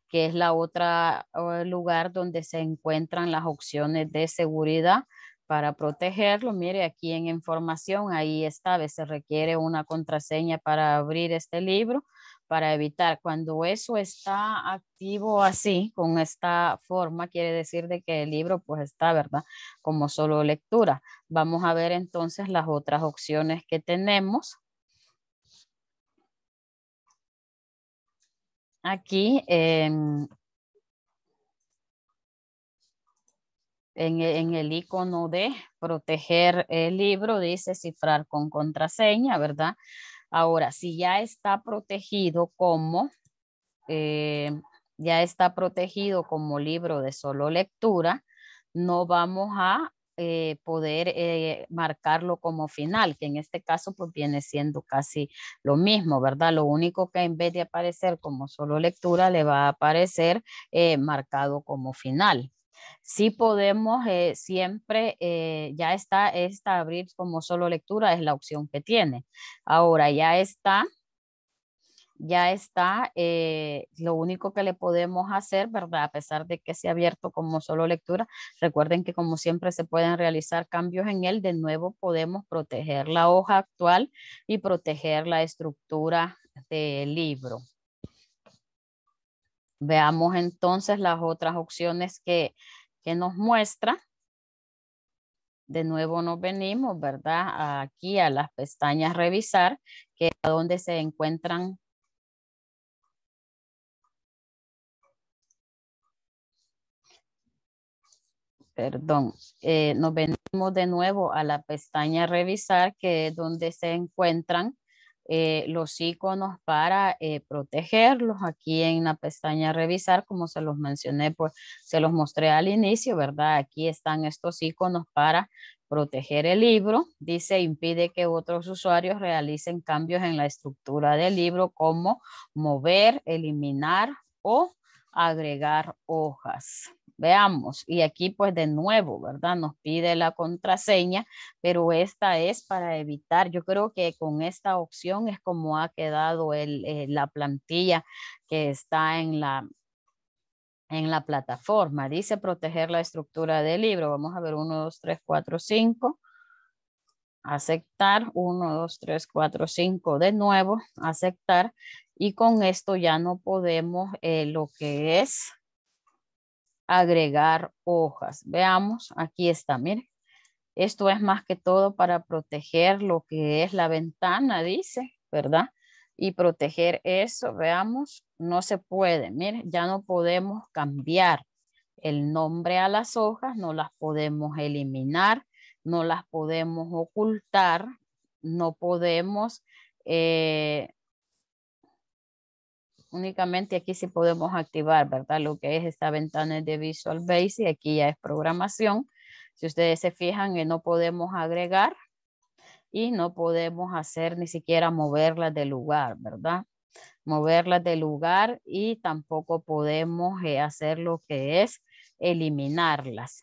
que es la otra eh, lugar donde se encuentran las opciones de seguridad para protegerlo. Mire, aquí en información, ahí está, se requiere una contraseña para abrir este libro, para evitar. Cuando eso está activo así, con esta forma, quiere decir de que el libro pues está, ¿verdad? Como solo lectura. Vamos a ver entonces las otras opciones que tenemos aquí en, el icono de proteger el libro dice cifrar con contraseña, ¿verdad? Ahora, si ya está protegido como, eh, ya está protegido como libro de solo lectura, no vamos a eh, poder eh, marcarlo como final, que en este caso pues viene siendo casi lo mismo, ¿verdad? Lo único que en vez de aparecer como solo lectura, le va a aparecer eh, marcado como final. Sí podemos siempre, ya está, esta abrir como solo lectura es la opción que tiene. Ahora ya está ya está. Eh, lo único que le podemos hacer, ¿verdad? A pesar de que se ha abierto como solo lectura, recuerden que como siempre se pueden realizar cambios en él. De nuevo podemos proteger la hoja actual y proteger la estructura del libro. Veamos entonces las otras opciones que, que nos muestra. De nuevo nos venimos, ¿verdad? Aquí a las pestañas revisar, que es donde se encuentran perdón, eh, nos venimos de nuevo a la pestaña revisar, que es donde se encuentran eh, los iconos para eh, protegerlos. Aquí en la pestaña revisar, como se los mencioné, pues se los mostré al inicio, ¿verdad? Aquí están estos iconos para proteger el libro. Dice, impide que otros usuarios realicen cambios en la estructura del libro, como mover, eliminar o agregar hojas, Veamos, y aquí pues de nuevo, ¿verdad? Nos pide la contraseña, pero esta es para evitar, yo creo que con esta opción es como ha quedado eh, la plantilla que está en la, plataforma. Dice proteger la estructura del libro. Vamos a ver 1, 2, 3, 4, 5. Aceptar. 1, 2, 3, 4, 5. De nuevo, aceptar. Y con esto ya no podemos eh, lo que es agregar hojas. Veamos, aquí está, Mire, Esto es más que todo para proteger lo que es la ventana, dice, ¿verdad? Y proteger eso, veamos, no se puede. Mire, ya no podemos cambiar el nombre a las hojas, no las podemos eliminar, no las podemos ocultar, no podemos eh, únicamente aquí sí podemos activar, ¿verdad? Lo que es esta ventana de Visual Basic, aquí ya es programación. Si ustedes se fijan, eh, no podemos agregar y no podemos hacer ni siquiera moverlas de lugar, ¿verdad? Moverlas de lugar y tampoco podemos eh, hacer lo que es eliminarlas.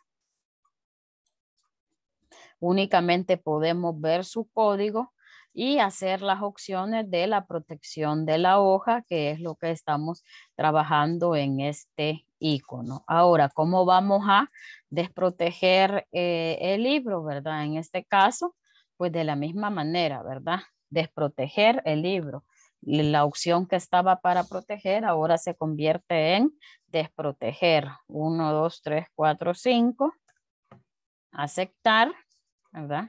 Únicamente podemos ver su código y hacer las opciones de la protección de la hoja, que es lo que estamos trabajando en este icono. Ahora, ¿cómo vamos a desproteger eh, el libro, verdad? En este caso, pues de la misma manera, ¿verdad? Desproteger el libro. La opción que estaba para proteger ahora se convierte en desproteger. Uno, dos, tres, cuatro, cinco. Aceptar, ¿verdad?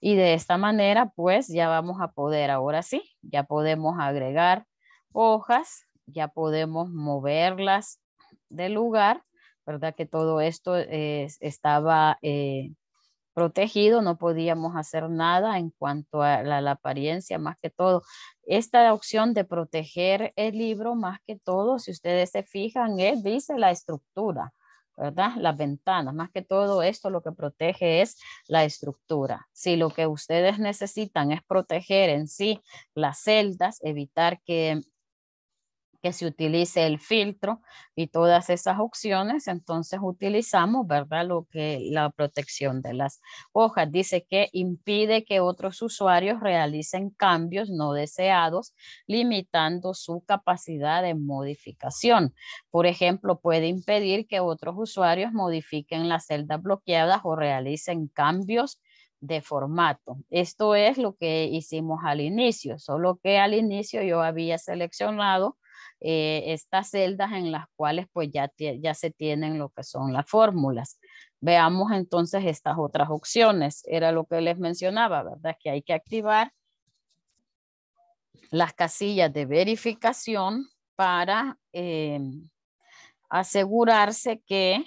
Y de esta manera, pues ya vamos a poder, ahora sí, ya podemos agregar hojas, ya podemos moverlas del lugar, ¿verdad? Que todo esto estaba eh, protegido, no podíamos hacer nada en cuanto a la, apariencia, más que todo. Esta opción de proteger el libro, más que todo, si ustedes se fijan, él eh, dice la estructura. ¿verdad? Las ventanas, más que todo esto lo que protege es la estructura. Si lo que ustedes necesitan es proteger en sí las celdas, evitar que se utilice el filtro y todas esas opciones, entonces utilizamos, ¿verdad? Lo que la protección de las hojas dice que impide que otros usuarios realicen cambios no deseados, limitando su capacidad de modificación. Por ejemplo, puede impedir que otros usuarios modifiquen las celdas bloqueadas o realicen cambios de formato. Esto es lo que hicimos al inicio, solo que al inicio yo había seleccionado eh, estas celdas en las cuales pues ya, ya se tienen lo que son las fórmulas. Veamos entonces estas otras opciones. Era lo que les mencionaba, ¿verdad? Que hay que activar las casillas de verificación para eh, asegurarse que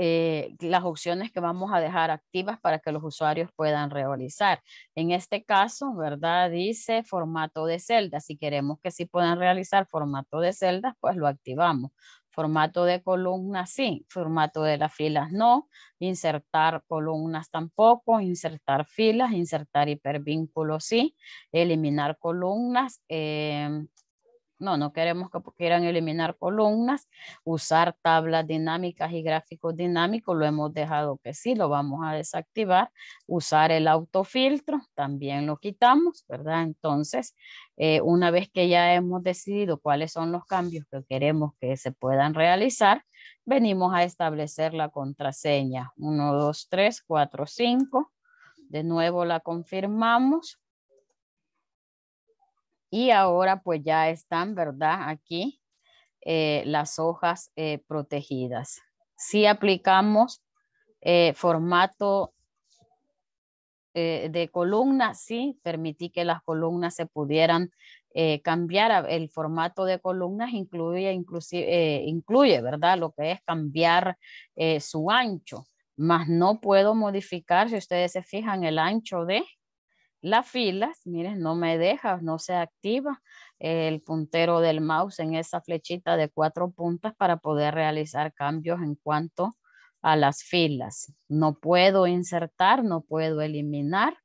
eh, las opciones que vamos a dejar activas para que los usuarios puedan realizar. En este caso, ¿verdad? Dice formato de celda. Si queremos que sí puedan realizar formato de celdas, pues lo activamos. Formato de columnas, sí. Formato de las filas, no. Insertar columnas, tampoco. Insertar filas, insertar hipervínculos, sí. Eliminar columnas. Em, no, no queremos que quieran eliminar columnas, usar tablas dinámicas y gráficos dinámicos, lo hemos dejado que sí, lo vamos a desactivar. Usar el autofiltro, también lo quitamos, ¿verdad? Entonces, eh, una vez que ya hemos decidido cuáles son los cambios que queremos que se puedan realizar, venimos a establecer la contraseña. 1, 2, 3, 4, 5. De nuevo la confirmamos y ahora pues ya están, ¿verdad? Aquí eh, las hojas eh, protegidas. Si aplicamos eh, formato de columna, sí, permití que las columnas se pudieran cambiar. El formato de columnas incluye, inclusive, incluye ¿verdad? Lo que es cambiar su ancho, más no puedo modificar, si ustedes se fijan, el ancho de las filas, miren, no me deja, no se activa el puntero del mouse en esa flechita de cuatro puntas para poder realizar cambios en cuanto a las filas. No puedo insertar, no puedo eliminar,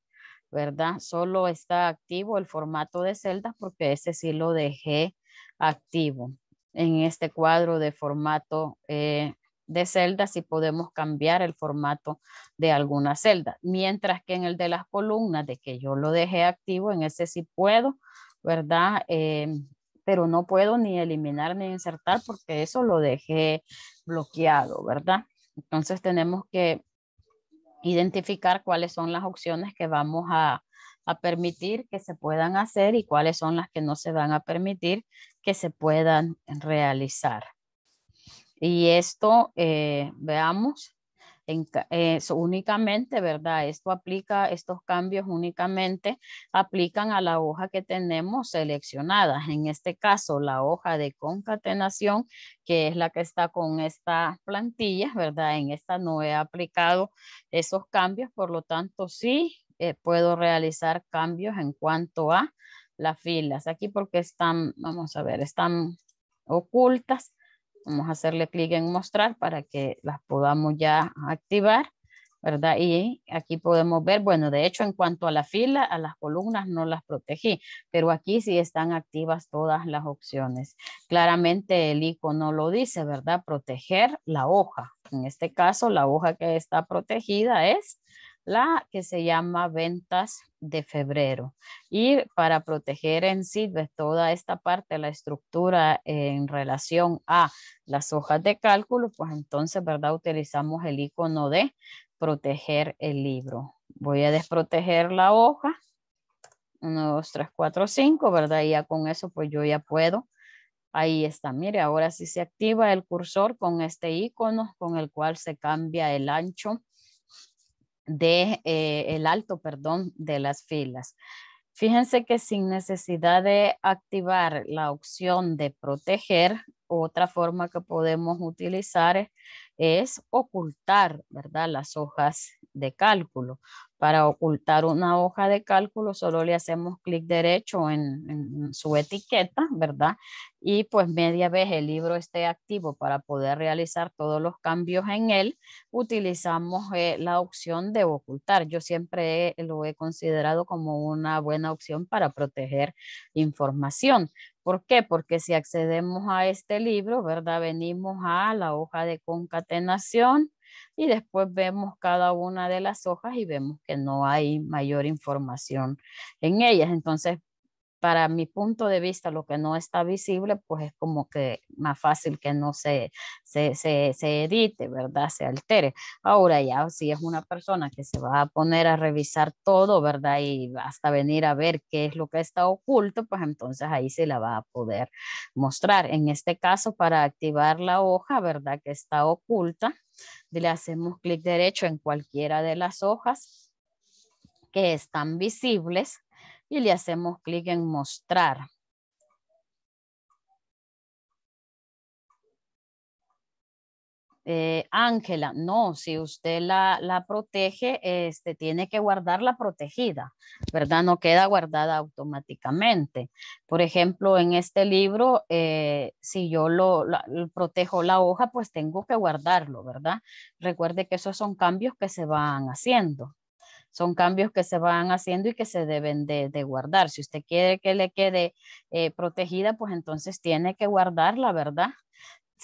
¿verdad? Solo está activo el formato de celdas porque ese sí lo dejé activo en este cuadro de formato eh, de celdas y podemos cambiar el formato de alguna celda. Mientras que en el de las columnas, de que yo lo dejé activo, en ese sí puedo, ¿verdad? Eh, pero no puedo ni eliminar ni insertar porque eso lo dejé bloqueado, ¿verdad? Entonces tenemos que identificar cuáles son las opciones que vamos a permitir que se puedan hacer y cuáles son las que no se van a permitir que se puedan realizar. Y esto, eh, veamos, en, eh, únicamente, ¿verdad? Esto aplica, estos cambios únicamente aplican a la hoja que tenemos seleccionada. En este caso, la hoja de concatenación, que es la que está con esta plantilla, ¿verdad? En esta no he aplicado esos cambios, por lo tanto, sí eh, puedo realizar cambios en cuanto a las filas. Aquí porque están, vamos a ver, están ocultas Vamos a hacerle clic en mostrar para que las podamos ya activar, ¿verdad? Y aquí podemos ver, bueno, de hecho, en cuanto a la fila, a las columnas no las protegí, pero aquí sí están activas todas las opciones. Claramente el icono lo dice, ¿verdad? Proteger la hoja. En este caso, la hoja que está protegida es la que se llama ventas de febrero. Y para proteger en sí toda esta parte, la estructura en relación a las hojas de cálculo, pues entonces, ¿verdad? Utilizamos el icono de proteger el libro. Voy a desproteger la hoja. 1, 2, 3, 4, 5, ¿verdad? Y ya con eso, pues yo ya puedo. Ahí está, mire, ahora sí se activa el cursor con este icono con el cual se cambia el ancho de eh, el alto, perdón, de las filas. Fíjense que sin necesidad de activar la opción de proteger, otra forma que podemos utilizar es ocultar, ¿verdad? Las hojas de cálculo. Para ocultar una hoja de cálculo solo le hacemos clic derecho en, su etiqueta, ¿verdad? Y pues media vez el libro esté activo para poder realizar todos los cambios en él, utilizamos eh, la opción de ocultar. Yo siempre lo he considerado como una buena opción para proteger información. ¿Por qué? Porque si accedemos a este libro, ¿verdad? Venimos a la hoja de concatenación, y después vemos cada una de las hojas y vemos que no hay mayor información en ellas. Entonces, para mi punto de vista, lo que no está visible, pues es como que más fácil que no se, edite, ¿verdad? Se altere. Ahora ya, si es una persona que se va a poner a revisar todo, ¿verdad? Y hasta venir a ver qué es lo que está oculto, pues entonces ahí se la va a poder mostrar. En este caso, para activar la hoja, ¿verdad? Que está oculta, le hacemos clic derecho en cualquiera de las hojas que están visibles y le hacemos clic en mostrar. Eh, Ángela, no, si usted la, protege, este, tiene que guardarla protegida, ¿verdad? No queda guardada automáticamente. Por ejemplo, en este libro, eh, si yo lo, protejo la hoja, pues tengo que guardarlo, ¿verdad? Recuerde que esos son cambios que se van haciendo. Son cambios que se van haciendo y que se deben de, guardar. Si usted quiere que le quede eh, protegida, pues entonces tiene que guardarla, ¿verdad?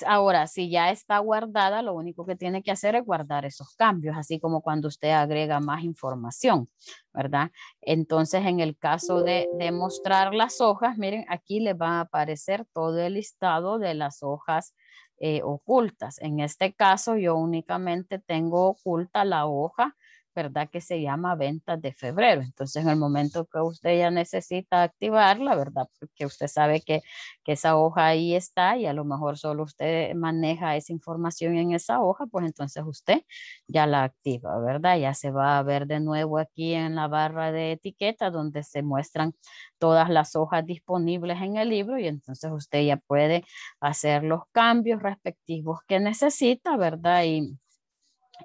Ahora, si ya está guardada, lo único que tiene que hacer es guardar esos cambios, así como cuando usted agrega más información, ¿verdad? Entonces, en el caso de, mostrar las hojas, miren, aquí le va a aparecer todo el listado de las hojas eh, ocultas. En este caso, yo únicamente tengo oculta la hoja ¿verdad? Que se llama venta de febrero. Entonces, en el momento que usted ya necesita activarla, ¿verdad? Porque usted sabe que, que, esa hoja ahí está y a lo mejor solo usted maneja esa información en esa hoja, pues entonces usted ya la activa, ¿verdad? Ya se va a ver de nuevo aquí en la barra de etiqueta donde se muestran todas las hojas disponibles en el libro y entonces usted ya puede hacer los cambios respectivos que necesita, ¿verdad? Y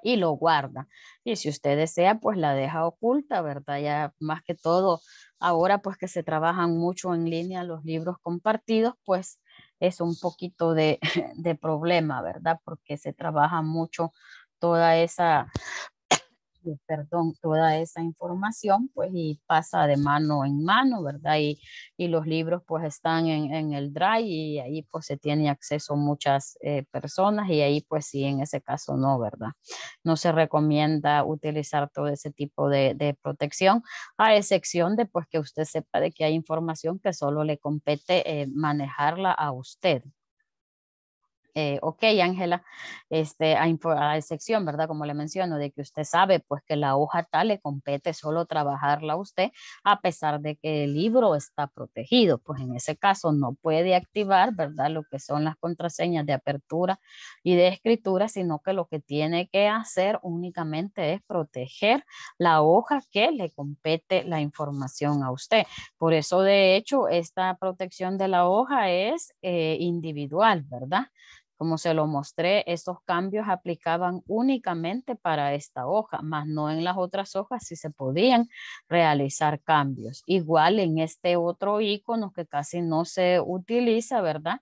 y lo guarda. Y si usted desea, pues la deja oculta, ¿verdad? Ya más que todo, ahora pues que se trabajan mucho en línea los libros compartidos, pues es un poquito de, de problema, ¿verdad? Porque se trabaja mucho toda esa perdón, toda esa información, pues, y pasa de mano en mano, ¿verdad? Y, los libros, pues, están en, el drive y ahí, pues, se tiene acceso muchas eh, personas y ahí, pues, sí, en ese caso no, ¿verdad? No se recomienda utilizar todo ese tipo de, protección, a excepción de, pues, que usted sepa de que hay información que solo le compete eh, manejarla a usted, eh, ok, Ángela, este, a, excepción, ¿verdad? Como le menciono, de que usted sabe pues que la hoja tal le compete solo trabajarla a usted, a pesar de que el libro está protegido, pues en ese caso no puede activar, ¿verdad? Lo que son las contraseñas de apertura y de escritura, sino que lo que tiene que hacer únicamente es proteger la hoja que le compete la información a usted. Por eso, de hecho, esta protección de la hoja es eh, individual, ¿verdad? Como se lo mostré, estos cambios aplicaban únicamente para esta hoja, más no en las otras hojas si se podían realizar cambios. Igual en este otro icono que casi no se utiliza, ¿verdad?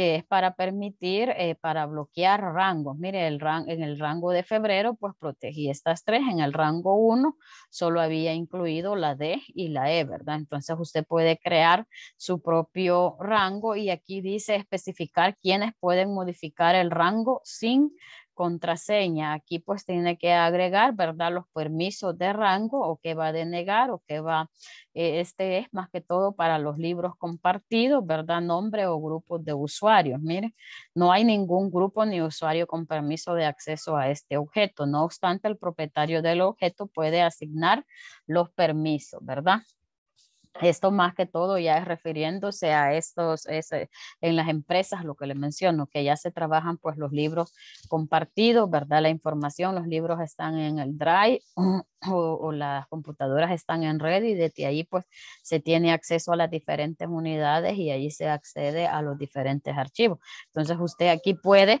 que es para permitir, eh, para bloquear rangos. Mire, el en el rango de febrero, pues protegí estas tres. En el rango 1 solo había incluido la D y la E, ¿verdad? Entonces usted puede crear su propio rango y aquí dice especificar quiénes pueden modificar el rango sin contraseña. Aquí pues tiene que agregar, ¿verdad? Los permisos de rango o que va a denegar o que va, eh, este es más que todo para los libros compartidos, ¿verdad? Nombre o grupo de usuarios. mire no hay ningún grupo ni usuario con permiso de acceso a este objeto. No obstante, el propietario del objeto puede asignar los permisos, ¿verdad? Esto más que todo ya es refiriéndose a estos, es, en las empresas, lo que les menciono, que ya se trabajan pues los libros compartidos, ¿verdad? La información, los libros están en el Drive o, las computadoras están en red y desde ahí pues se tiene acceso a las diferentes unidades y allí se accede a los diferentes archivos. Entonces usted aquí puede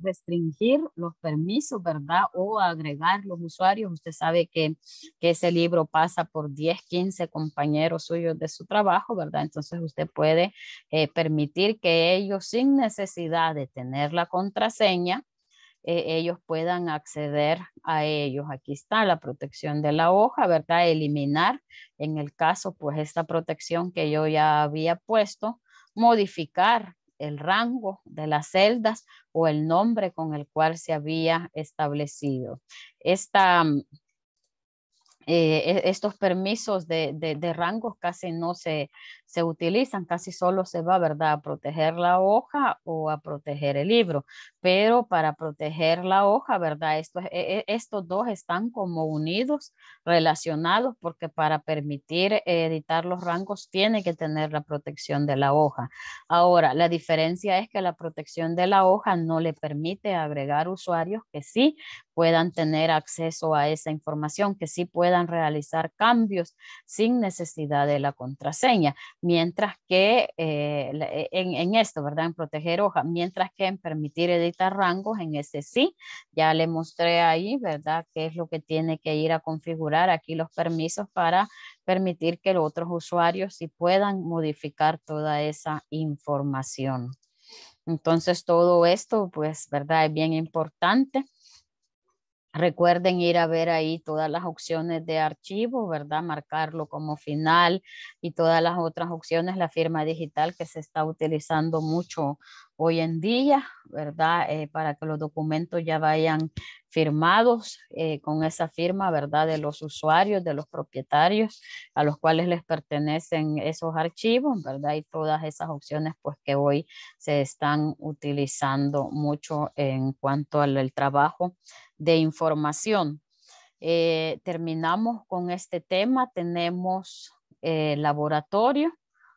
restringir los permisos, ¿verdad? O agregar los usuarios. Usted sabe que, que, ese libro pasa por 10, 15 compañeros suyos de su trabajo, ¿verdad? Entonces usted puede eh, permitir que ellos sin necesidad de tener la contraseña, eh, ellos puedan acceder a ellos. Aquí está la protección de la hoja, ¿verdad? Eliminar, en el caso, pues esta protección que yo ya había puesto, modificar el rango de las celdas o el nombre con el cual se había establecido. Esta mm, eh, e, estos permisos de, de, rangos casi no se, utilizan, casi solo se va, ¿verdad?, a proteger la hoja o a proteger el libro. Pero para proteger la hoja, ¿verdad?, estos, e, e, estos dos están como unidos, relacionados, porque para permitir eh, editar los rangos tiene que tener la protección de la hoja. Ahora, la diferencia es que la protección de la hoja no le permite agregar usuarios que sí puedan tener acceso a esa información, que sí puedan realizar cambios sin necesidad de la contraseña. Mientras que eh, eh, en, esto, ¿verdad? En proteger hoja, mientras que en permitir editar rangos, en ese sí, ya le mostré ahí, ¿verdad? ¿Qué es lo que tiene que ir a configurar aquí los permisos para permitir que los otros usuarios sí puedan modificar toda esa información. Entonces, todo esto, pues, ¿verdad? Es bien importante. Recuerden ir a ver ahí todas las opciones de archivo, ¿verdad? Marcarlo como final y todas las otras opciones, la firma digital que se está utilizando mucho hoy en día, ¿verdad? Eh, para que los documentos ya vayan firmados eh, con esa firma, ¿verdad? De los usuarios, de los propietarios a los cuales les pertenecen esos archivos, ¿verdad? Y todas esas opciones, pues que hoy se están utilizando mucho en cuanto al, trabajo de información. Eh, terminamos con este tema, tenemos eh, laboratorio,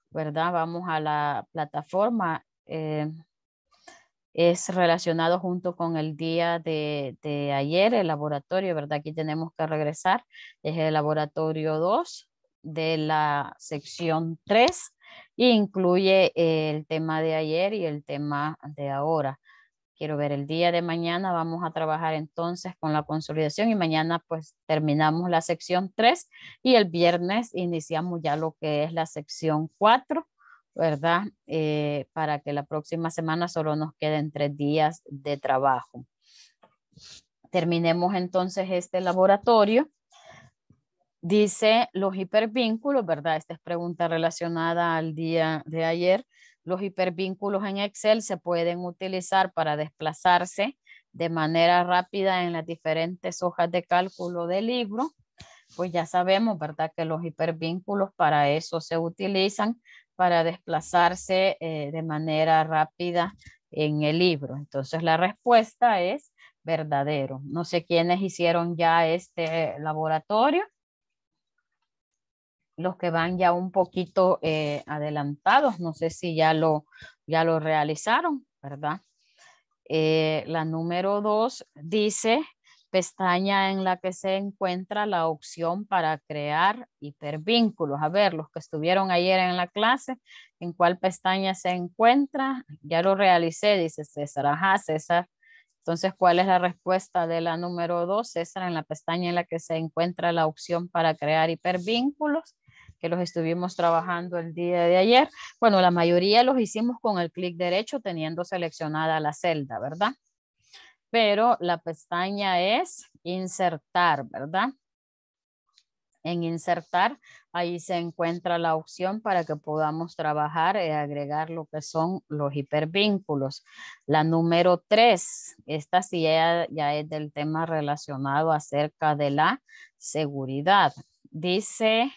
¿verdad? Vamos a la plataforma es relacionado junto con el día de, ayer, el laboratorio, ¿verdad? Aquí tenemos que regresar, es el laboratorio 2 de la sección 3 e incluye el tema de ayer y el tema de ahora. Quiero ver, el día de mañana vamos a trabajar entonces con la consolidación y mañana pues terminamos la sección 3 y el viernes iniciamos ya lo que es la sección 4 ¿verdad? Eh, para que la próxima semana solo nos queden tres días de trabajo. Terminemos entonces este laboratorio. Dice los hipervínculos, ¿verdad? Esta es pregunta relacionada al día de ayer. Los hipervínculos en Excel se pueden utilizar para desplazarse de manera rápida en las diferentes hojas de cálculo del libro pues ya sabemos, ¿verdad? Que los hipervínculos para eso se utilizan para desplazarse eh, de manera rápida en el libro. Entonces la respuesta es verdadero. No sé quiénes hicieron ya este laboratorio. Los que van ya un poquito eh, adelantados, no sé si ya lo, ya lo realizaron, ¿verdad? Eh, la número dos dice pestaña en la que se encuentra la opción para crear hipervínculos. A ver, los que estuvieron ayer en la clase, ¿en cuál pestaña se encuentra? Ya lo realicé, dice César. Ajá, César. Entonces, ¿cuál es la respuesta de la número dos? César, en la pestaña en la que se encuentra la opción para crear hipervínculos? que los estuvimos trabajando el día de ayer. Bueno, la mayoría los hicimos con el clic derecho teniendo seleccionada la celda, ¿verdad? pero la pestaña es insertar, ¿verdad? En insertar, ahí se encuentra la opción para que podamos trabajar y agregar lo que son los hipervínculos. La número tres, esta sí ya, ya es del tema relacionado acerca de la seguridad. Dice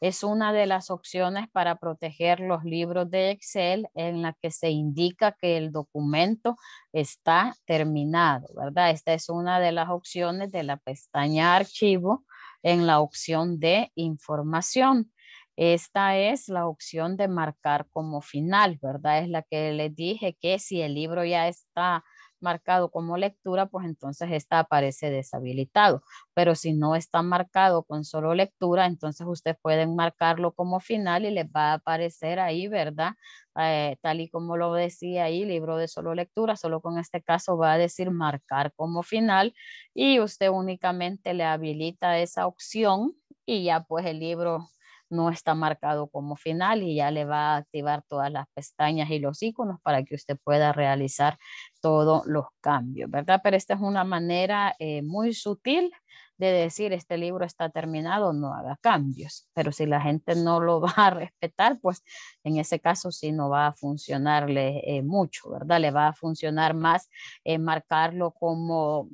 es una de las opciones para proteger los libros de Excel en la que se indica que el documento está terminado, ¿verdad? Esta es una de las opciones de la pestaña archivo en la opción de información. Esta es la opción de marcar como final, ¿verdad? Es la que les dije que si el libro ya está marcado como lectura, pues entonces esta aparece deshabilitado. Pero si no está marcado con solo lectura, entonces ustedes pueden marcarlo como final y les va a aparecer ahí, ¿verdad? Eh, tal y como lo decía ahí, libro de solo lectura, solo con este caso va a decir marcar como final y usted únicamente le habilita esa opción y ya pues el libro no está marcado como final y ya le va a activar todas las pestañas y los iconos para que usted pueda realizar todos los cambios, ¿verdad? Pero esta es una manera eh, muy sutil de decir este libro está terminado, no haga cambios. Pero si la gente no lo va a respetar, pues en ese caso sí no va a funcionarle eh, mucho, ¿verdad? Le va a funcionar más eh, marcarlo como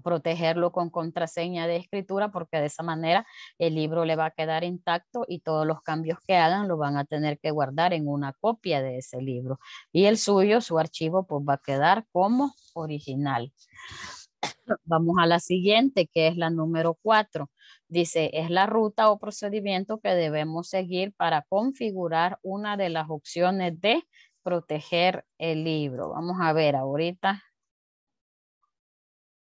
protegerlo con contraseña de escritura porque de esa manera el libro le va a quedar intacto y todos los cambios que hagan lo van a tener que guardar en una copia de ese libro. Y el suyo, su archivo, pues va a quedar como original. Vamos a la siguiente, que es la número 4. Dice, es la ruta o procedimiento que debemos seguir para configurar una de las opciones de proteger el libro. Vamos a ver ahorita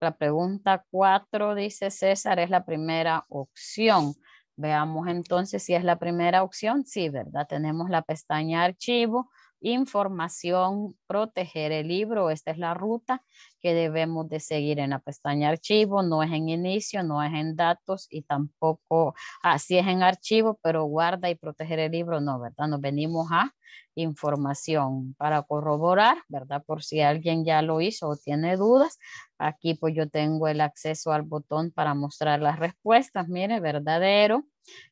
la pregunta 4, dice César, es la primera opción. Veamos entonces si es la primera opción. Sí, ¿verdad? Tenemos la pestaña archivo información, proteger el libro. Esta es la ruta que debemos de seguir en la pestaña archivo. No es en inicio, no es en datos y tampoco, así ah, es en archivo, pero guarda y proteger el libro, no, ¿verdad? Nos venimos a información para corroborar, ¿verdad? Por si alguien ya lo hizo o tiene dudas. Aquí pues yo tengo el acceso al botón para mostrar las respuestas. Mire, verdadero,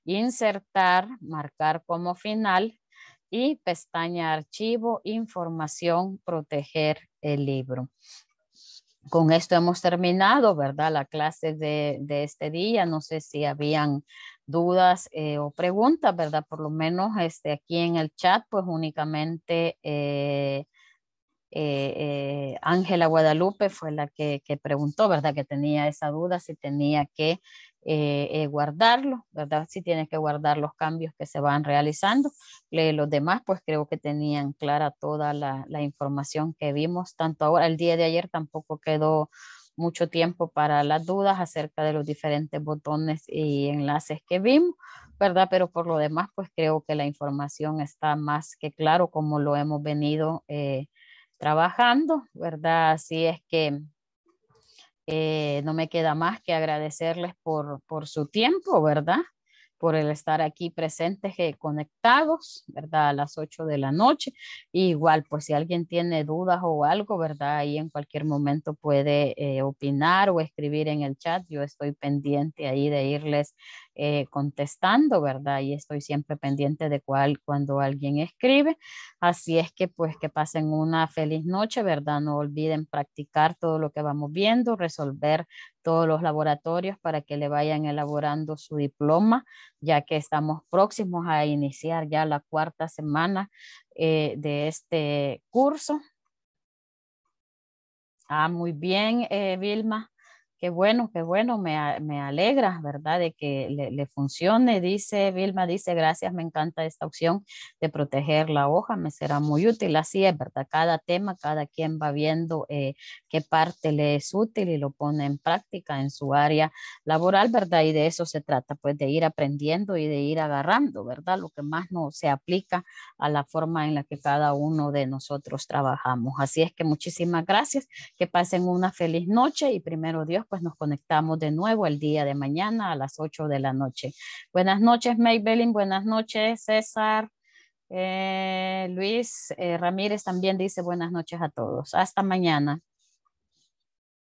insertar, marcar como final, y pestaña archivo, información, proteger el libro. Con esto hemos terminado, ¿verdad? La clase de, de este día. No sé si habían dudas eh, o preguntas, ¿verdad? Por lo menos este, aquí en el chat, pues únicamente eh, eh, eh, Ángela Guadalupe fue la que, preguntó, ¿verdad? Que tenía esa duda si tenía que eh, guardarlo, ¿verdad? Si tiene que guardar los cambios que se van realizando. los demás, pues creo que tenían clara toda la, información que vimos, tanto ahora, el día de ayer tampoco quedó mucho tiempo para las dudas acerca de los diferentes botones y enlaces que vimos, ¿verdad? Pero por lo demás, pues creo que la información está más que claro como lo hemos venido eh, trabajando, ¿verdad? Así es que eh, no me queda más que agradecerles por, su tiempo, ¿verdad? por el estar aquí presentes, eh, conectados, ¿verdad? A las 8 de la noche. igual, pues si alguien tiene dudas o algo, ¿verdad? Ahí en cualquier momento puede eh, opinar o escribir en el chat. Yo estoy pendiente ahí de irles eh, contestando, ¿verdad? Y estoy siempre pendiente de cuál, cuando alguien escribe. Así es que pues que pasen una feliz noche, ¿verdad? No olviden practicar todo lo que vamos viendo, resolver todos los laboratorios para que le vayan elaborando su diploma, ya que estamos próximos a iniciar ya la cuarta semana eh, de este curso. Ah, muy bien, eh, Vilma. Qué bueno, qué bueno, me, alegra, ¿verdad? De que le, funcione, dice Vilma, dice, gracias, me encanta esta opción de proteger la hoja, me será muy útil, así es, ¿verdad? Cada tema, cada quien va viendo eh, qué parte le es útil y lo pone en práctica en su área laboral, ¿verdad? Y de eso se trata, pues de ir aprendiendo y de ir agarrando, ¿verdad? Lo que más no se aplica a la forma en la que cada uno de nosotros trabajamos. Así es que muchísimas gracias, que pasen una feliz noche y primero Dios pues nos conectamos de nuevo el día de mañana a las 8 de la noche. Buenas noches, Maybelline. Buenas noches, César. Eh, Luis eh, Ramírez también dice buenas noches a todos. Hasta mañana.